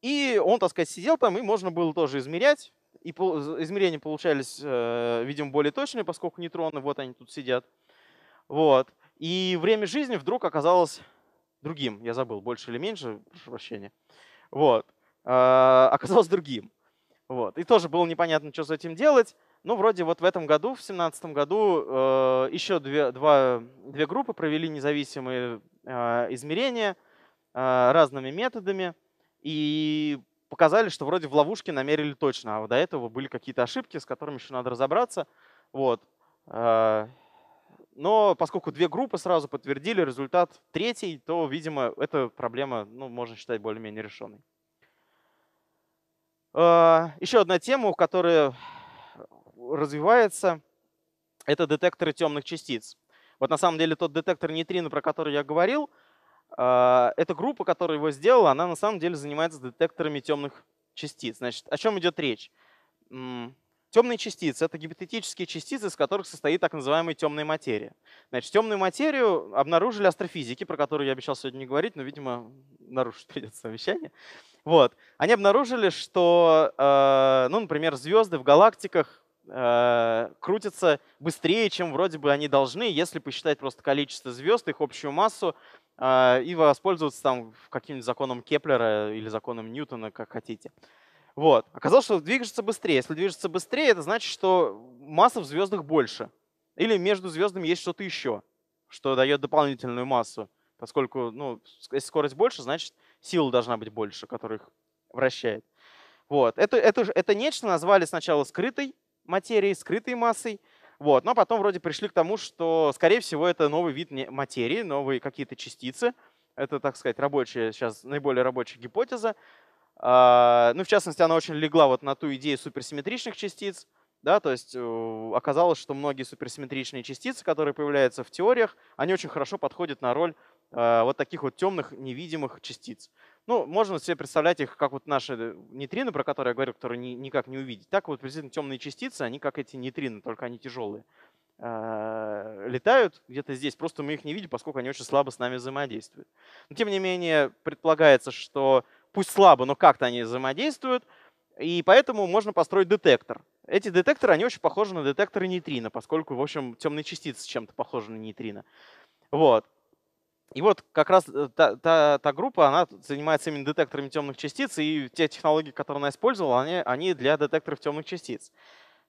И он, так сказать, сидел там, и можно было тоже измерять. И измерения получались, э, видимо, более точные, поскольку нейтроны, вот они тут сидят. Вот. И время жизни вдруг оказалось другим. Я забыл, больше или меньше, прошу прощения. Вот. Э, оказалось другим. Вот. И тоже было непонятно, что с этим делать. Ну, вроде вот в этом году, в 2017 году, э, еще две, два, две группы провели независимые э, измерения э, разными методами и показали, что вроде в ловушке намерили точно, а вот до этого были какие-то ошибки, с которыми еще надо разобраться. Вот. Э, но поскольку две группы сразу подтвердили результат третий, то, видимо, эта проблема ну, можно считать более-менее решенной. Э, еще одна тема, которая развивается, это детекторы темных частиц. Вот на самом деле тот детектор нейтрино, про который я говорил, а, эта группа, которая его сделала, она на самом деле занимается детекторами темных частиц. Значит, о чем идет речь? Темные частицы — это гипотетические частицы, из которых состоит так называемая темная материя. Значит, темную материю обнаружили астрофизики, про которые я обещал сегодня не говорить, но, видимо, нарушить придется обещание. Вот. Они обнаружили, что, а, ну, например, звезды в галактиках э, крутятся быстрее, чем вроде бы они должны, если посчитать просто количество звезд, их общую массу э, и воспользоваться там каким-нибудь законом Кеплера или законом Ньютона, как хотите. Вот. Оказалось, что движется быстрее. Если движется быстрее, это значит, что масса в звездах больше. Или между звездами есть что-то еще, что дает дополнительную массу. Поскольку, ну, если скорость больше, значит, сила должна быть больше, которая их вращает. Вот. Это, это, это нечто назвали сначала скрытой материи, скрытой массой. Вот. Но потом вроде пришли к тому, что, скорее всего, это новый вид материи, новые какие-то частицы. Это, так сказать, рабочая, сейчас наиболее рабочая гипотеза. А, ну, в частности, она очень легла вот на ту идею суперсимметричных частиц. Да, то есть э, оказалось, что многие суперсимметричные частицы, которые появляются в теориях, они очень хорошо подходят на роль э, вот таких вот темных невидимых частиц. Ну, можно себе представлять их, как вот наши э, нейтрины, про которые я говорил, которые ни, никак не увидеть. Так вот, приблизительно темные частицы, они как эти нейтрины, только они тяжелые. А, летают где-то здесь, просто мы их не видим, поскольку они очень слабо с нами взаимодействуют. Но тем не менее, предполагается, что пусть слабо, но как-то они взаимодействуют, и поэтому можно построить детектор. Эти детекторы, они очень похожи на детекторы нейтрино, поскольку, в общем, темные частицы чем-то похожи на нейтрино. Вот. И вот как раз э, та, та, та группа, она занимается именно детекторами темных частиц, и те технологии, которые она использовала, они, они для детекторов темных частиц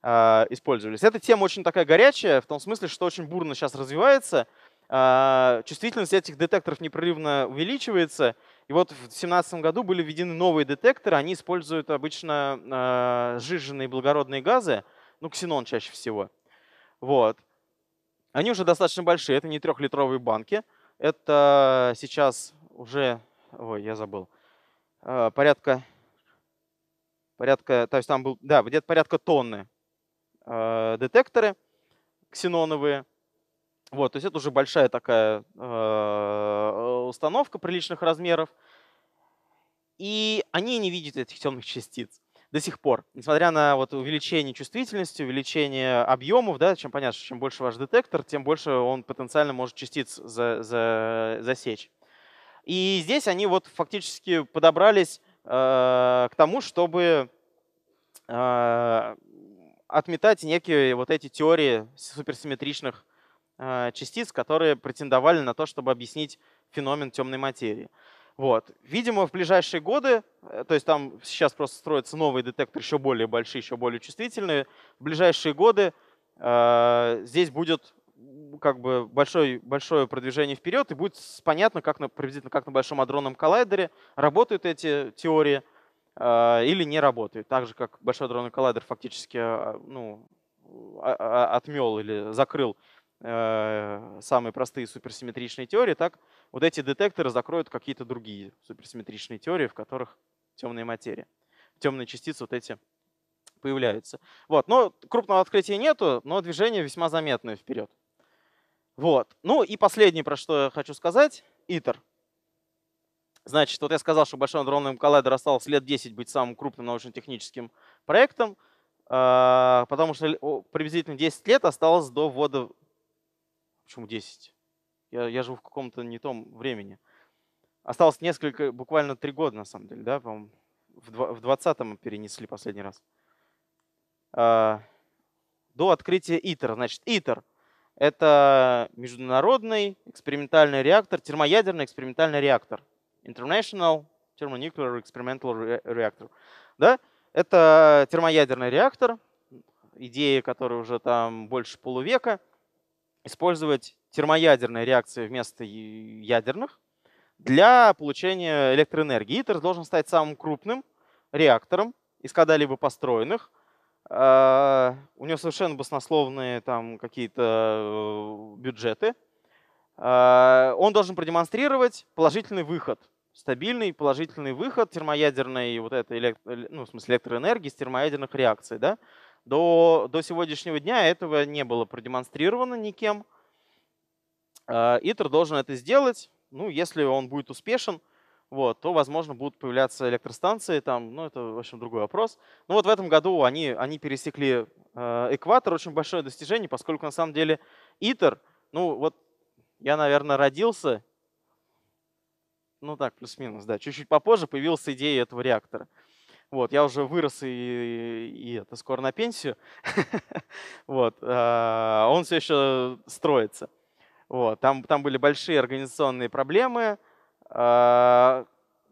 э, использовались. Эта тема очень такая горячая, в том смысле, что очень бурно сейчас развивается. Э, чувствительность этих детекторов непрерывно увеличивается. И вот в 2017 году были введены новые детекторы, они используют обычно э, сжиженные благородные газы, ну, ксенон чаще всего. Вот. Они уже достаточно большие, это не трехлитровые банки. Это сейчас уже, ой, я забыл, э, порядка, порядка, то есть там был, да, где-то порядка тонны э, детекторы ксеноновые. Вот, то есть это уже большая такая э, установка приличных размеров. И они не видят этих темных частиц до сих пор. Несмотря на вот увеличение чувствительности, увеличение объемов, да, чем понятно, чем больше ваш детектор, тем больше он потенциально может частиц за, за, засечь. И здесь они вот фактически подобрались э, к тому, чтобы э, отметать некие вот эти теории суперсимметричных э, частиц, которые претендовали на то, чтобы объяснить феномен темной материи. Вот. Видимо, в ближайшие годы, э, то есть там сейчас просто строятся новые детекторы, еще более большие, еще более чувствительные, в ближайшие годы э, здесь будет как бы большой, большое продвижение вперед, и будет понятно, как на, приблизительно как на Большом адронном коллайдере работают эти теории э, или не работают. Так же, как Большой адронный коллайдер фактически э, ну, а, а, отмел или закрыл Э, самые простые суперсимметричные теории, так вот эти детекторы закроют какие-то другие суперсимметричные теории, в которых темная материя, темные частицы вот эти появляются. Вот. Но крупного открытия нету, но движение весьма заметное вперед. Вот. Ну и последнее, про что я хочу сказать, ИТЕР. Значит, вот я сказал, что Большой адронный коллайдер осталось лет 10 быть самым крупным научно-техническим проектом, э, потому что приблизительно 10 лет осталось до ввода Почему 10? Я, я живу в каком-то не том времени. Осталось несколько, буквально три года, на самом деле, да, по В 20-м перенесли последний раз. А, до открытия ИТЕР. Значит, ИТЕР – это международный экспериментальный реактор, термоядерный экспериментальный реактор. International Thermonuclear Experimental Reactor. Да? Это термоядерный реактор, идея которой уже там больше полувека – использовать термоядерные реакции вместо ядерных для получения электроэнергии. ИТЕР должен стать самым крупным реактором из когда-либо построенных. Э, у него совершенно баснословные там какие-то э, бюджеты. Э, он должен продемонстрировать положительный выход. Стабильный положительный выход термоядерной вот этой ну, в смысле электроэнергии с термоядерных реакций. Да? До, до сегодняшнего дня этого не было продемонстрировано никем. А, Итер должен это сделать. Ну, если он будет успешен, вот, то, возможно, будут появляться электростанции там, ну, это, в общем, другой вопрос. Ну, вот в этом году они, они пересекли а, экватор, очень большое достижение, поскольку, на самом деле, ИТР, ну, вот я, наверное, родился, ну, так, плюс-минус, да, чуть-чуть попозже появилась идея этого реактора. Вот, я уже вырос и, и, и это скоро на пенсию. <laughs> вот, а, он все еще строится. Вот, там, там были большие организационные проблемы. А,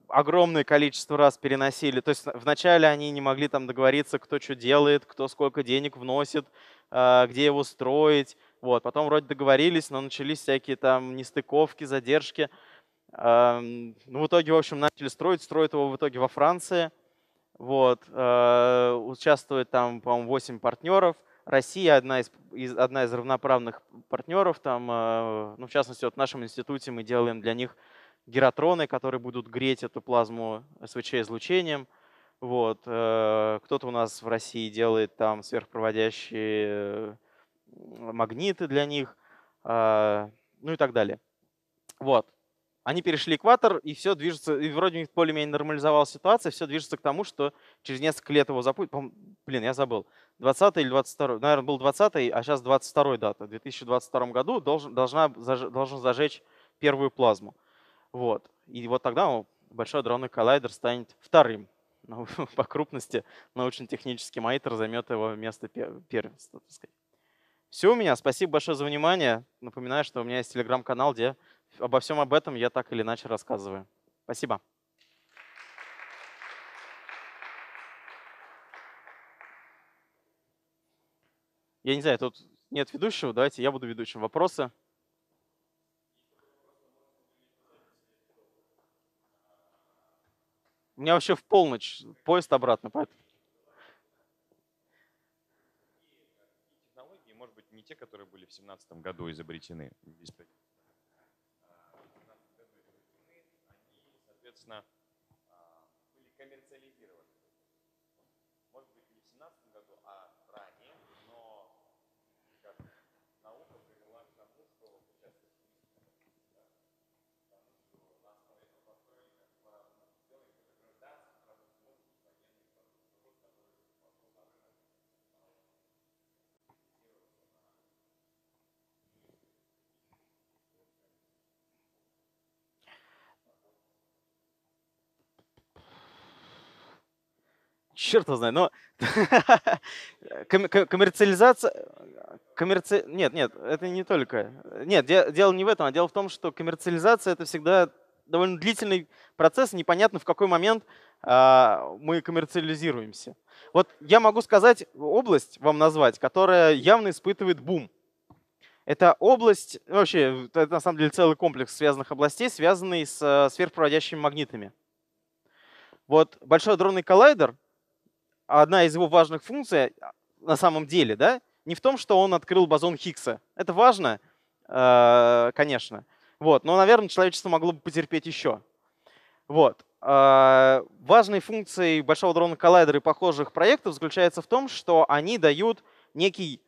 огромное количество раз переносили. То есть вначале они не могли там договориться, кто что делает, кто сколько денег вносит, а, где его строить. Вот, потом вроде договорились, но начались всякие там нестыковки, задержки. ну, в итоге, в общем, начали строить. Строят его в итоге во Франции – вот, э, участвует там, по-моему, 8 партнеров. Россия одна из, из, одна из равноправных партнеров. Там, э, ну, в частности, вот в нашем институте мы делаем для них гератроны, которые будут греть эту плазму СВЧ-излучением. Вот. Э, кто-то у нас в России делает там сверхпроводящие э, магниты для них, э, ну и так далее. Вот они перешли экватор, и все движется, и вроде более-менее нормализовалась ситуация, все движется к тому, что через несколько лет его запустят. Блин, я забыл. 20 или 22 наверное, был 20 а сейчас 22 дата. В 2022 году должен, должна, должен зажечь первую плазму. Вот. И вот тогда большой дронный коллайдер станет вторым <laughs> ну, по крупности научно-технический майтер займет его место первенства. Все у меня. Спасибо большое за внимание. Напоминаю, что у меня есть телеграм-канал, где обо всем об этом я так или иначе рассказываю. Спасибо. Я не знаю, тут нет ведущего, давайте я буду ведущим. Вопросы? У меня вообще в полночь поезд обратно, поэтому. технологии, может быть, не те, которые были в 2017 году изобретены. здесь. соответственно, а, были коммерциализированы. черт его знает, но <laughs> коммерциализация... Коммерци... Нет, нет, это не только. Нет, дело не в этом, а дело в том, что коммерциализация это всегда довольно длительный процесс, непонятно в какой момент а, мы коммерциализируемся. Вот я могу сказать область вам назвать, которая явно испытывает бум. Это область, вообще, это на самом деле целый комплекс связанных областей, связанный с э, сверхпроводящими магнитами. Вот большой дронный коллайдер одна из его важных функций а, на самом деле, да, не в том, что он открыл бозон Хиггса. Это важно, э, конечно. Вот, но, наверное, человечество могло бы потерпеть еще. Вот. Э, важной функцией Большого Дрона Коллайдера и похожих проектов заключается в том, что они дают некий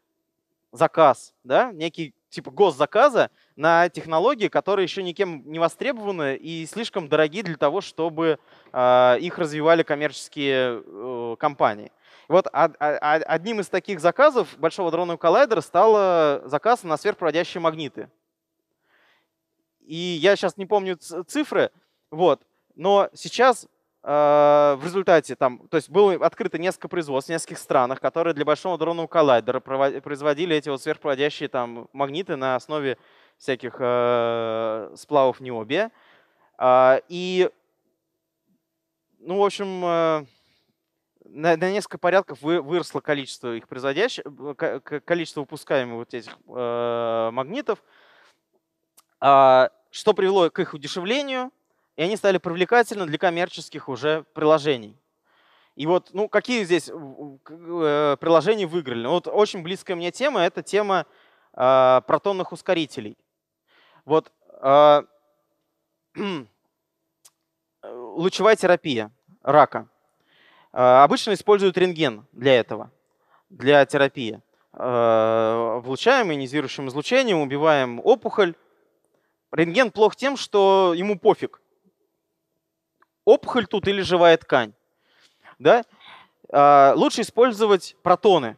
заказ, да, некий типа госзаказа на технологии, которые еще никем не востребованы и слишком дороги для того, чтобы э, их развивали коммерческие э, компании. Вот а, а, одним из таких заказов большого дронного коллайдера стал заказ на сверхпроводящие магниты. И я сейчас не помню цифры, вот, но сейчас Э, в результате там, то есть было открыто несколько производств в нескольких странах, которые для большого дронного коллайдера производили эти вот сверхпроводящие там магниты на основе всяких э, сплавов необе Э, и, ну, в общем, э, на, на несколько порядков вы, выросло количество их производящих, количество выпускаемых вот этих э, магнитов, э, что привело к их удешевлению – и они стали привлекательны для коммерческих уже приложений. И вот, ну, какие здесь э, приложения выиграли? Вот очень близкая мне тема — это тема э, протонных ускорителей. Вот э, <clears throat> лучевая терапия рака. Э, обычно используют рентген для этого, для терапии. Э, влучаем ионизирующим излучением, убиваем опухоль. Рентген плох тем, что ему пофиг опухоль тут или живая ткань. Да? А, лучше использовать протоны.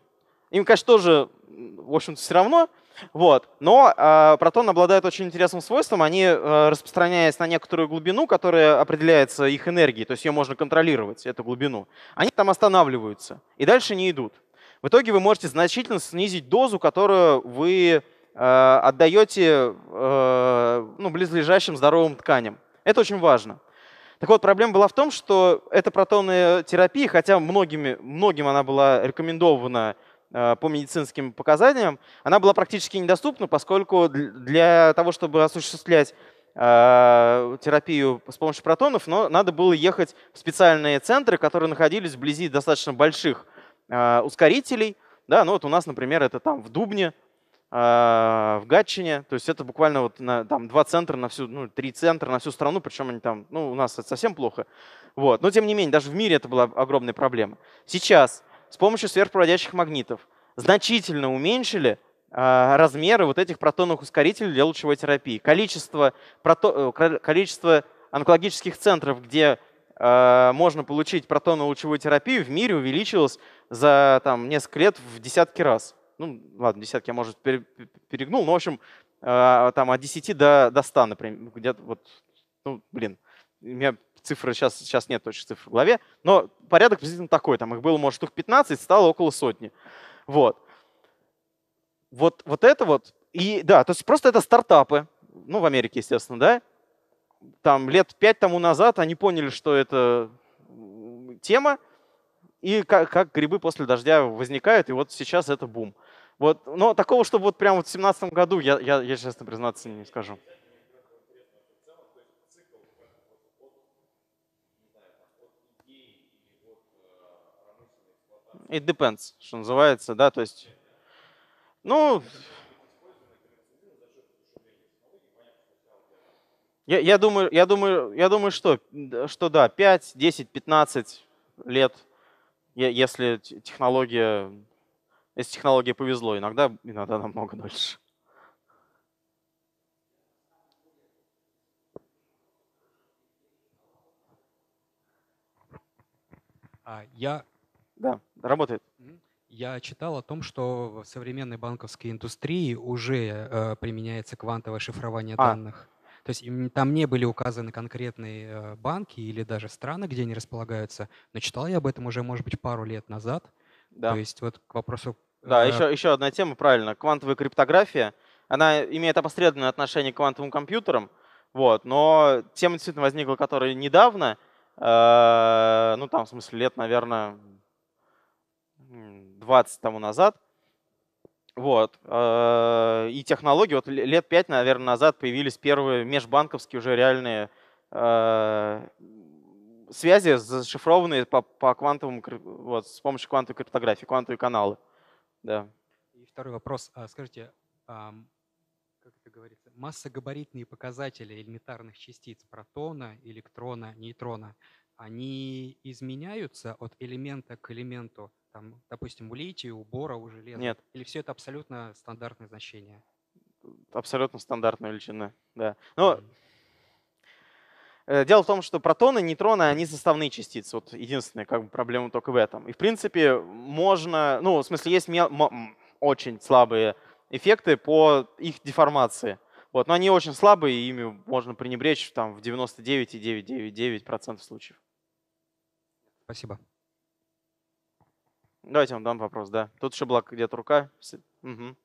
Им, конечно, тоже, в общем-то, все равно. Вот. Но э, протоны обладают очень интересным свойством. Они, э, распространяясь на некоторую глубину, которая определяется их энергией, то есть ее можно контролировать, эту глубину, они там останавливаются и дальше не идут. В итоге вы можете значительно снизить дозу, которую вы э, отдаете э, ну, близлежащим здоровым тканям. Это очень важно. Так вот, проблема была в том, что эта протонная терапия, хотя многими, многим она была рекомендована э, по медицинским показаниям, она была практически недоступна, поскольку для того, чтобы осуществлять э, терапию с помощью протонов, но надо было ехать в специальные центры, которые находились вблизи достаточно больших э, ускорителей. Да, ну вот у нас, например, это там в Дубне, а, в Гатчине, то есть это буквально вот на, там два центра на всю, ну, три центра на всю страну, причем они там, ну, у нас это совсем плохо. Вот. Но тем не менее, даже в мире это была огромная проблема. Сейчас с помощью сверхпроводящих магнитов значительно уменьшили э, размеры вот этих протонных ускорителей для лучевой терапии. Количество, прото... количество онкологических центров, где э, можно получить протонную лучевую терапию, в мире увеличилось за там, несколько лет в десятки раз ну ладно, десятки я, может, перегнул, но, в общем, а, там от 10 до, до 100, например, где-то вот, ну, блин, у меня цифры сейчас, сейчас нет точно цифр в голове, но порядок приблизительно такой, там их было, может, штук 15, стало около сотни. Вот. Вот, вот это вот, и да, то есть просто это стартапы, ну, в Америке, естественно, да, там лет пять тому назад они поняли, что это тема, и как, как грибы после дождя возникают, и вот сейчас это бум. Вот, но такого, чтобы вот прямо вот в 2017 году, я, я, я, честно признаться, не скажу. It depends, что называется, да, то есть, ну, я, я, думаю, я, думаю, я думаю, что, что да, 5, 10, 15 лет, если технология если технологии повезло, иногда, иногда намного дольше. А, я... Да, работает. Я читал о том, что в современной банковской индустрии уже э, применяется квантовое шифрование а. данных. То есть там не были указаны конкретные э, банки или даже страны, где они располагаются. Но читал я об этом уже, может быть, пару лет назад. Да. То есть вот к вопросу... Да, а... Э, еще, еще одна тема, правильно. Квантовая криптография. Она имеет опосредованное отношение к квантовым компьютерам, вот, но тема действительно возникла, которая недавно, э, ну там, в смысле, лет, наверное, 20 тому назад. Вот. Э, и технологии, вот лет 5, наверное, назад появились первые межбанковские уже реальные э, связи зашифрованные по, по квантовым вот, с помощью квантовой криптографии, квантовые каналы. Да. И второй вопрос. А скажите, как это говорится, массогабаритные показатели элементарных частиц протона, электрона, нейтрона, они изменяются от элемента к элементу, там, допустим, у лития, у бора, у железа? Нет. Или все это абсолютно стандартное значение? Абсолютно стандартная величина, да. Но ну, Э, дело в том, что протоны, нейтроны, они составные частицы. Вот единственная как бы, проблема только в этом. И, в принципе, можно... Ну, в смысле, есть мел... очень слабые эффекты по их деформации. Вот, но они очень слабые, и ими можно пренебречь там, в 99,999% случаев. Спасибо. Давайте вам дам вопрос, да. Тут еще была где-то рука. Угу.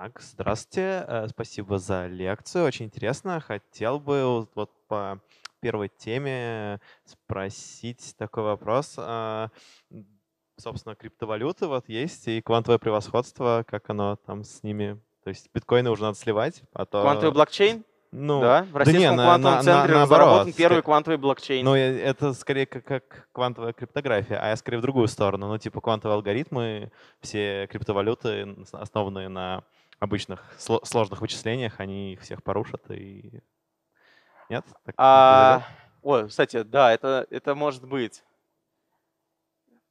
Так, здравствуйте, э, спасибо за лекцию, очень интересно. Хотел бы вот по первой теме спросить такой вопрос. А, собственно, криптовалюты вот есть и квантовое превосходство, как оно там с ними? То есть биткоины уже надо сливать, а то... Квантовый блокчейн? Ну, да, в российском да не, квантовом на, центре на, наоборот, разработан первый квантовый блокчейн. Ну, э, это скорее как, как квантовая криптография, а я скорее в другую сторону. Ну, типа квантовые алгоритмы, все криптовалюты основанные на обычных сложных вычислениях, они их всех порушат и... Нет? Так а, ой, кстати, да, это, это может быть.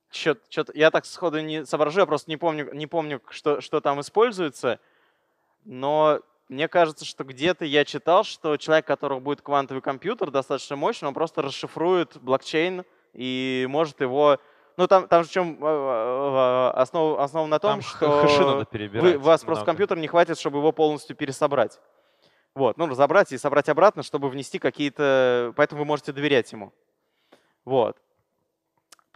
Чё-то, я так сходу не соображу, я просто не помню, не помню что, что там используется, но мне кажется, что где-то я читал, что человек, у которого будет квантовый компьютер достаточно мощный, он просто расшифрует блокчейн и может его ну, там, там же в чем э, основа, основа на том, там что вы, вас просто компьютер не хватит, чтобы его полностью пересобрать. Вот, ну, разобрать и собрать обратно, чтобы внести какие-то... Поэтому вы можете доверять ему. Вот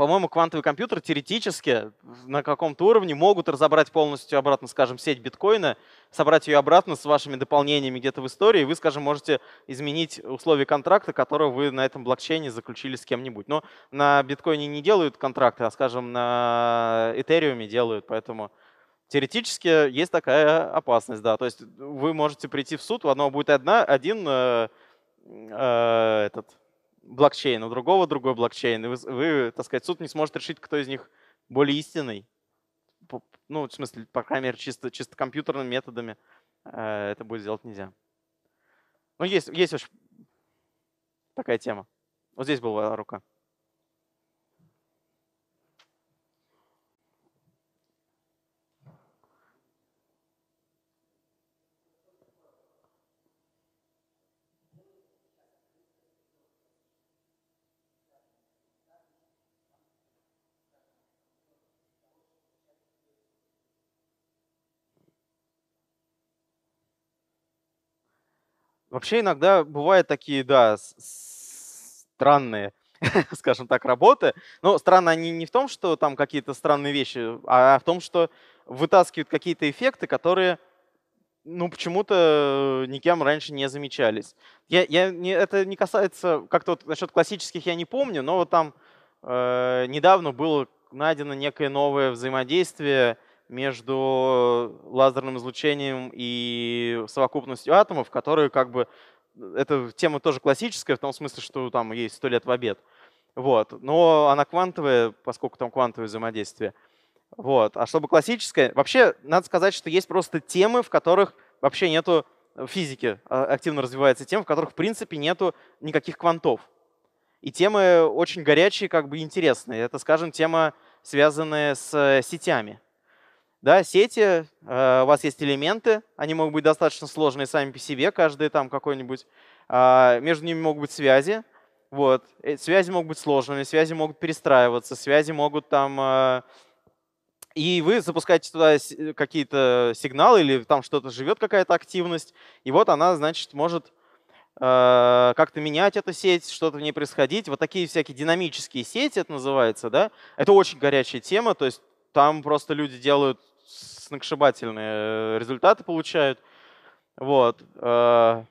по-моему, квантовые компьютеры теоретически на каком-то уровне могут разобрать полностью обратно, скажем, сеть биткоина, собрать ее обратно с вашими дополнениями где-то в истории, и вы, скажем, можете изменить условия контракта, которые вы на этом блокчейне заключили с кем-нибудь. Но на биткоине не делают контракты, а, скажем, на Этериуме делают, поэтому теоретически есть такая опасность, да. То есть вы можете прийти в суд, у одного будет одна, один э, э, этот блокчейн, у другого другой блокчейн, и вы, вы, так сказать, суд не сможет решить, кто из них более истинный. Ну, в смысле, по крайней мере, чисто, чисто компьютерными методами э, это будет сделать нельзя. Ну, есть, есть уж такая тема. Вот здесь была рука. Вообще иногда бывают такие, да, странные, <laughs> скажем так, работы. Но ну, странно они не в том, что там какие-то странные вещи, а, а в том, что вытаскивают какие-то эффекты, которые ну, почему-то никем раньше не замечались. Я, я, не, это не касается, как-то вот насчет классических я не помню, но вот там э, недавно было найдено некое новое взаимодействие между лазерным излучением и совокупностью атомов, которые как бы... Эта тема тоже классическая, в том смысле, что там есть сто лет в обед. Вот. Но она квантовая, поскольку там квантовое взаимодействие. Вот. А чтобы классическая... Вообще, надо сказать, что есть просто темы, в которых вообще нету э, физики, а, активно развивается тем, в которых, в принципе, нету никаких квантов. И темы очень горячие, как бы интересные. Это, скажем, тема, связанная с э, сетями. Да, сети, э, у вас есть элементы, они могут быть достаточно сложные сами по себе, каждый там какой-нибудь. Э, между ними могут быть связи. Вот. Э, связи могут быть сложными, связи могут перестраиваться, связи могут там... Э, и вы запускаете туда какие-то сигналы или там что-то живет, какая-то активность, и вот она, значит, может э, как-то менять эту сеть, что-то в ней происходить. Вот такие всякие динамические сети, это называется, да. Это очень горячая тема, то есть там просто люди делают сногсшибательные э, результаты получают. Вот. Э.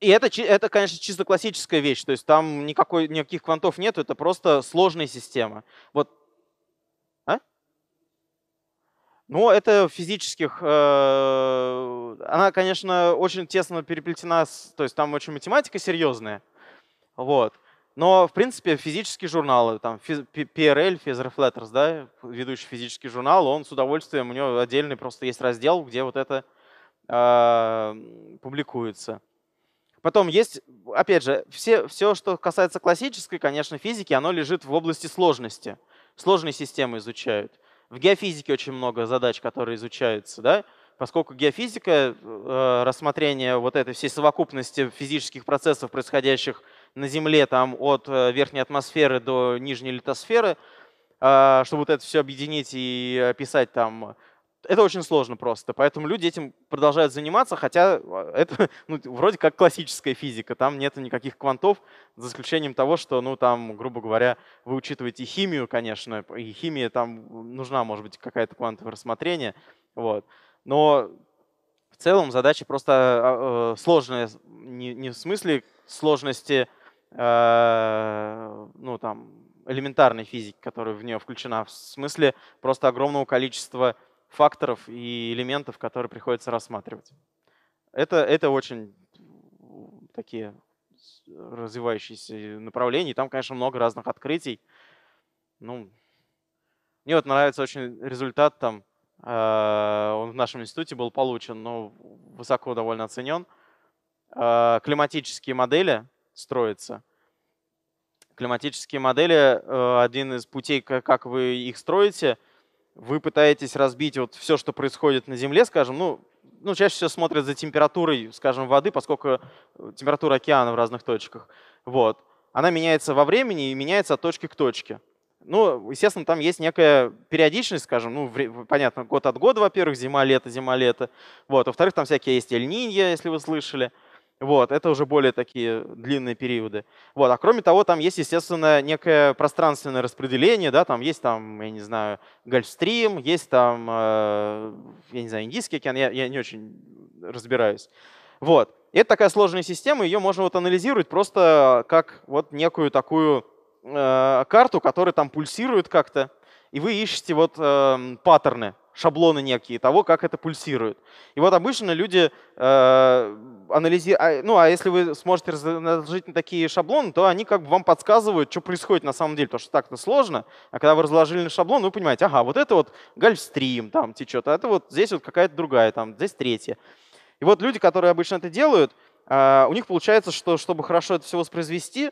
И это, это, конечно, чисто классическая вещь, то есть там никакой, никаких квантов нет, это просто сложная система. Вот. А? Ну, это физических... Э, она, конечно, очень тесно переплетена, с, то есть там очень математика серьезная. Вот. Но, в принципе, физические журналы, там, PRL, Phaser Letters, да, ведущий физический журнал, он с удовольствием, у него отдельный просто есть раздел, где вот это э, публикуется. Потом есть, опять же, все, все, что касается классической, конечно, физики, оно лежит в области сложности. Сложные системы изучают. В геофизике очень много задач, которые изучаются, да, поскольку геофизика, э, рассмотрение вот этой всей совокупности физических процессов, происходящих в на Земле там, от э, верхней атмосферы до нижней литосферы, а, чтобы вот это все объединить и описать там. Это очень сложно просто, поэтому люди этим продолжают заниматься, хотя а, это <laughs> ну, вроде как классическая физика, там нет никаких квантов, за исключением того, что, ну там, грубо говоря, вы учитываете химию, конечно, и химия там нужна, может быть, какая-то квантовое рассмотрение, вот. Но в целом задача просто а, э, сложная, не, не в смысле сложности Э, ну, там, элементарной физики, которая в нее включена, в смысле просто огромного количества факторов и элементов, которые приходится рассматривать. Это, это очень такие развивающиеся направления. там, конечно, много разных открытий. Ну, мне вот нравится очень результат там. Э, он в нашем институте был получен, но высоко довольно оценен. Э, климатические модели – строится. Климатические модели, э, один из путей, как вы их строите, вы пытаетесь разбить вот все, что происходит на Земле, скажем, ну, ну, чаще всего смотрят за температурой, скажем, воды, поскольку э, температура океана в разных точках. Вот. Она меняется во времени и меняется от точки к точке. Ну, естественно, там есть некая периодичность, скажем, ну, понятно, год от года, во-первых, зима-лето, зима-лето. Вот. Во-вторых, там всякие есть эль если вы слышали. Вот, это уже более такие длинные периоды. Вот, а кроме того, там есть, естественно, некое пространственное распределение, да, там есть там, я не знаю, Гольфстрим, есть там, э, я не знаю, Индийский океан, я, я не очень разбираюсь. Вот, и это такая сложная система, ее можно вот анализировать просто как вот некую такую э, карту, которая там пульсирует как-то, и вы ищете вот э, паттерны, шаблоны некие того, как это пульсирует. И вот обычно люди э, анализируют, а, ну а если вы сможете разложить на такие шаблоны, то они как бы вам подсказывают, что происходит на самом деле, потому что так-то сложно, а когда вы разложили на шаблон, вы понимаете, ага, вот это вот гольфстрим там течет, а это вот здесь вот какая-то другая, там здесь третья. И вот люди, которые обычно это делают, э, у них получается, что чтобы хорошо это все воспроизвести, э,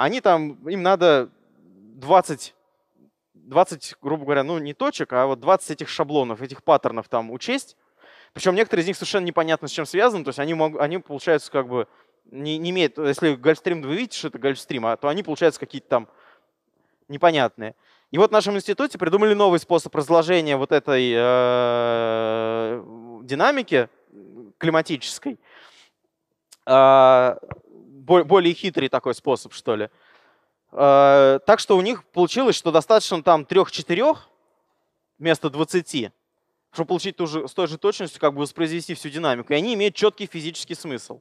они там, им надо 20 20, грубо говоря, ну не точек, а вот 20 этих шаблонов, этих паттернов там учесть. Причем некоторые из них совершенно непонятно с чем связаны, то есть они, мог, они получаются как бы не, не имеют, если Гольфстрим вы видите, что это Гольфстрим, а то они получаются какие-то там непонятные. И вот в нашем институте придумали новый способ разложения вот этой э, динамики климатической. Э, более хитрый такой способ, что ли. Э, Э, так что у них получилось, что достаточно там 3-4 вместо 20, чтобы получить ту же, с той же точностью, как бы воспроизвести всю динамику. И они имеют четкий физический смысл.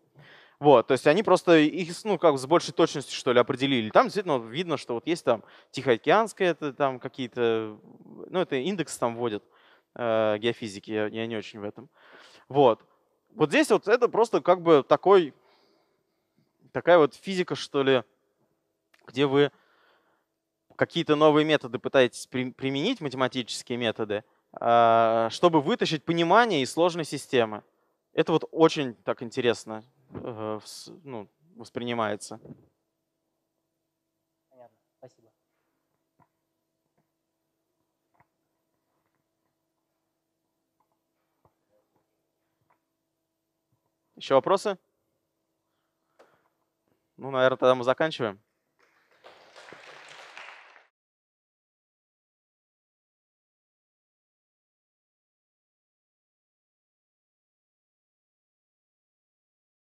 Вот, то есть они просто их, ну, как бы с большей точностью, что ли, определили. Там действительно видно, что вот есть там Тихоокеанская, это там какие-то, ну, это индекс там вводят э, геофизики, я, я не очень в этом. Вот. Вот здесь вот это просто как бы такой, такая вот физика, что ли, где вы какие-то новые методы пытаетесь применить, математические методы, а, чтобы вытащить понимание из сложной системы. Это вот очень так интересно э, ну, воспринимается. Понятно, спасибо. Еще вопросы? Ну, наверное, тогда мы заканчиваем.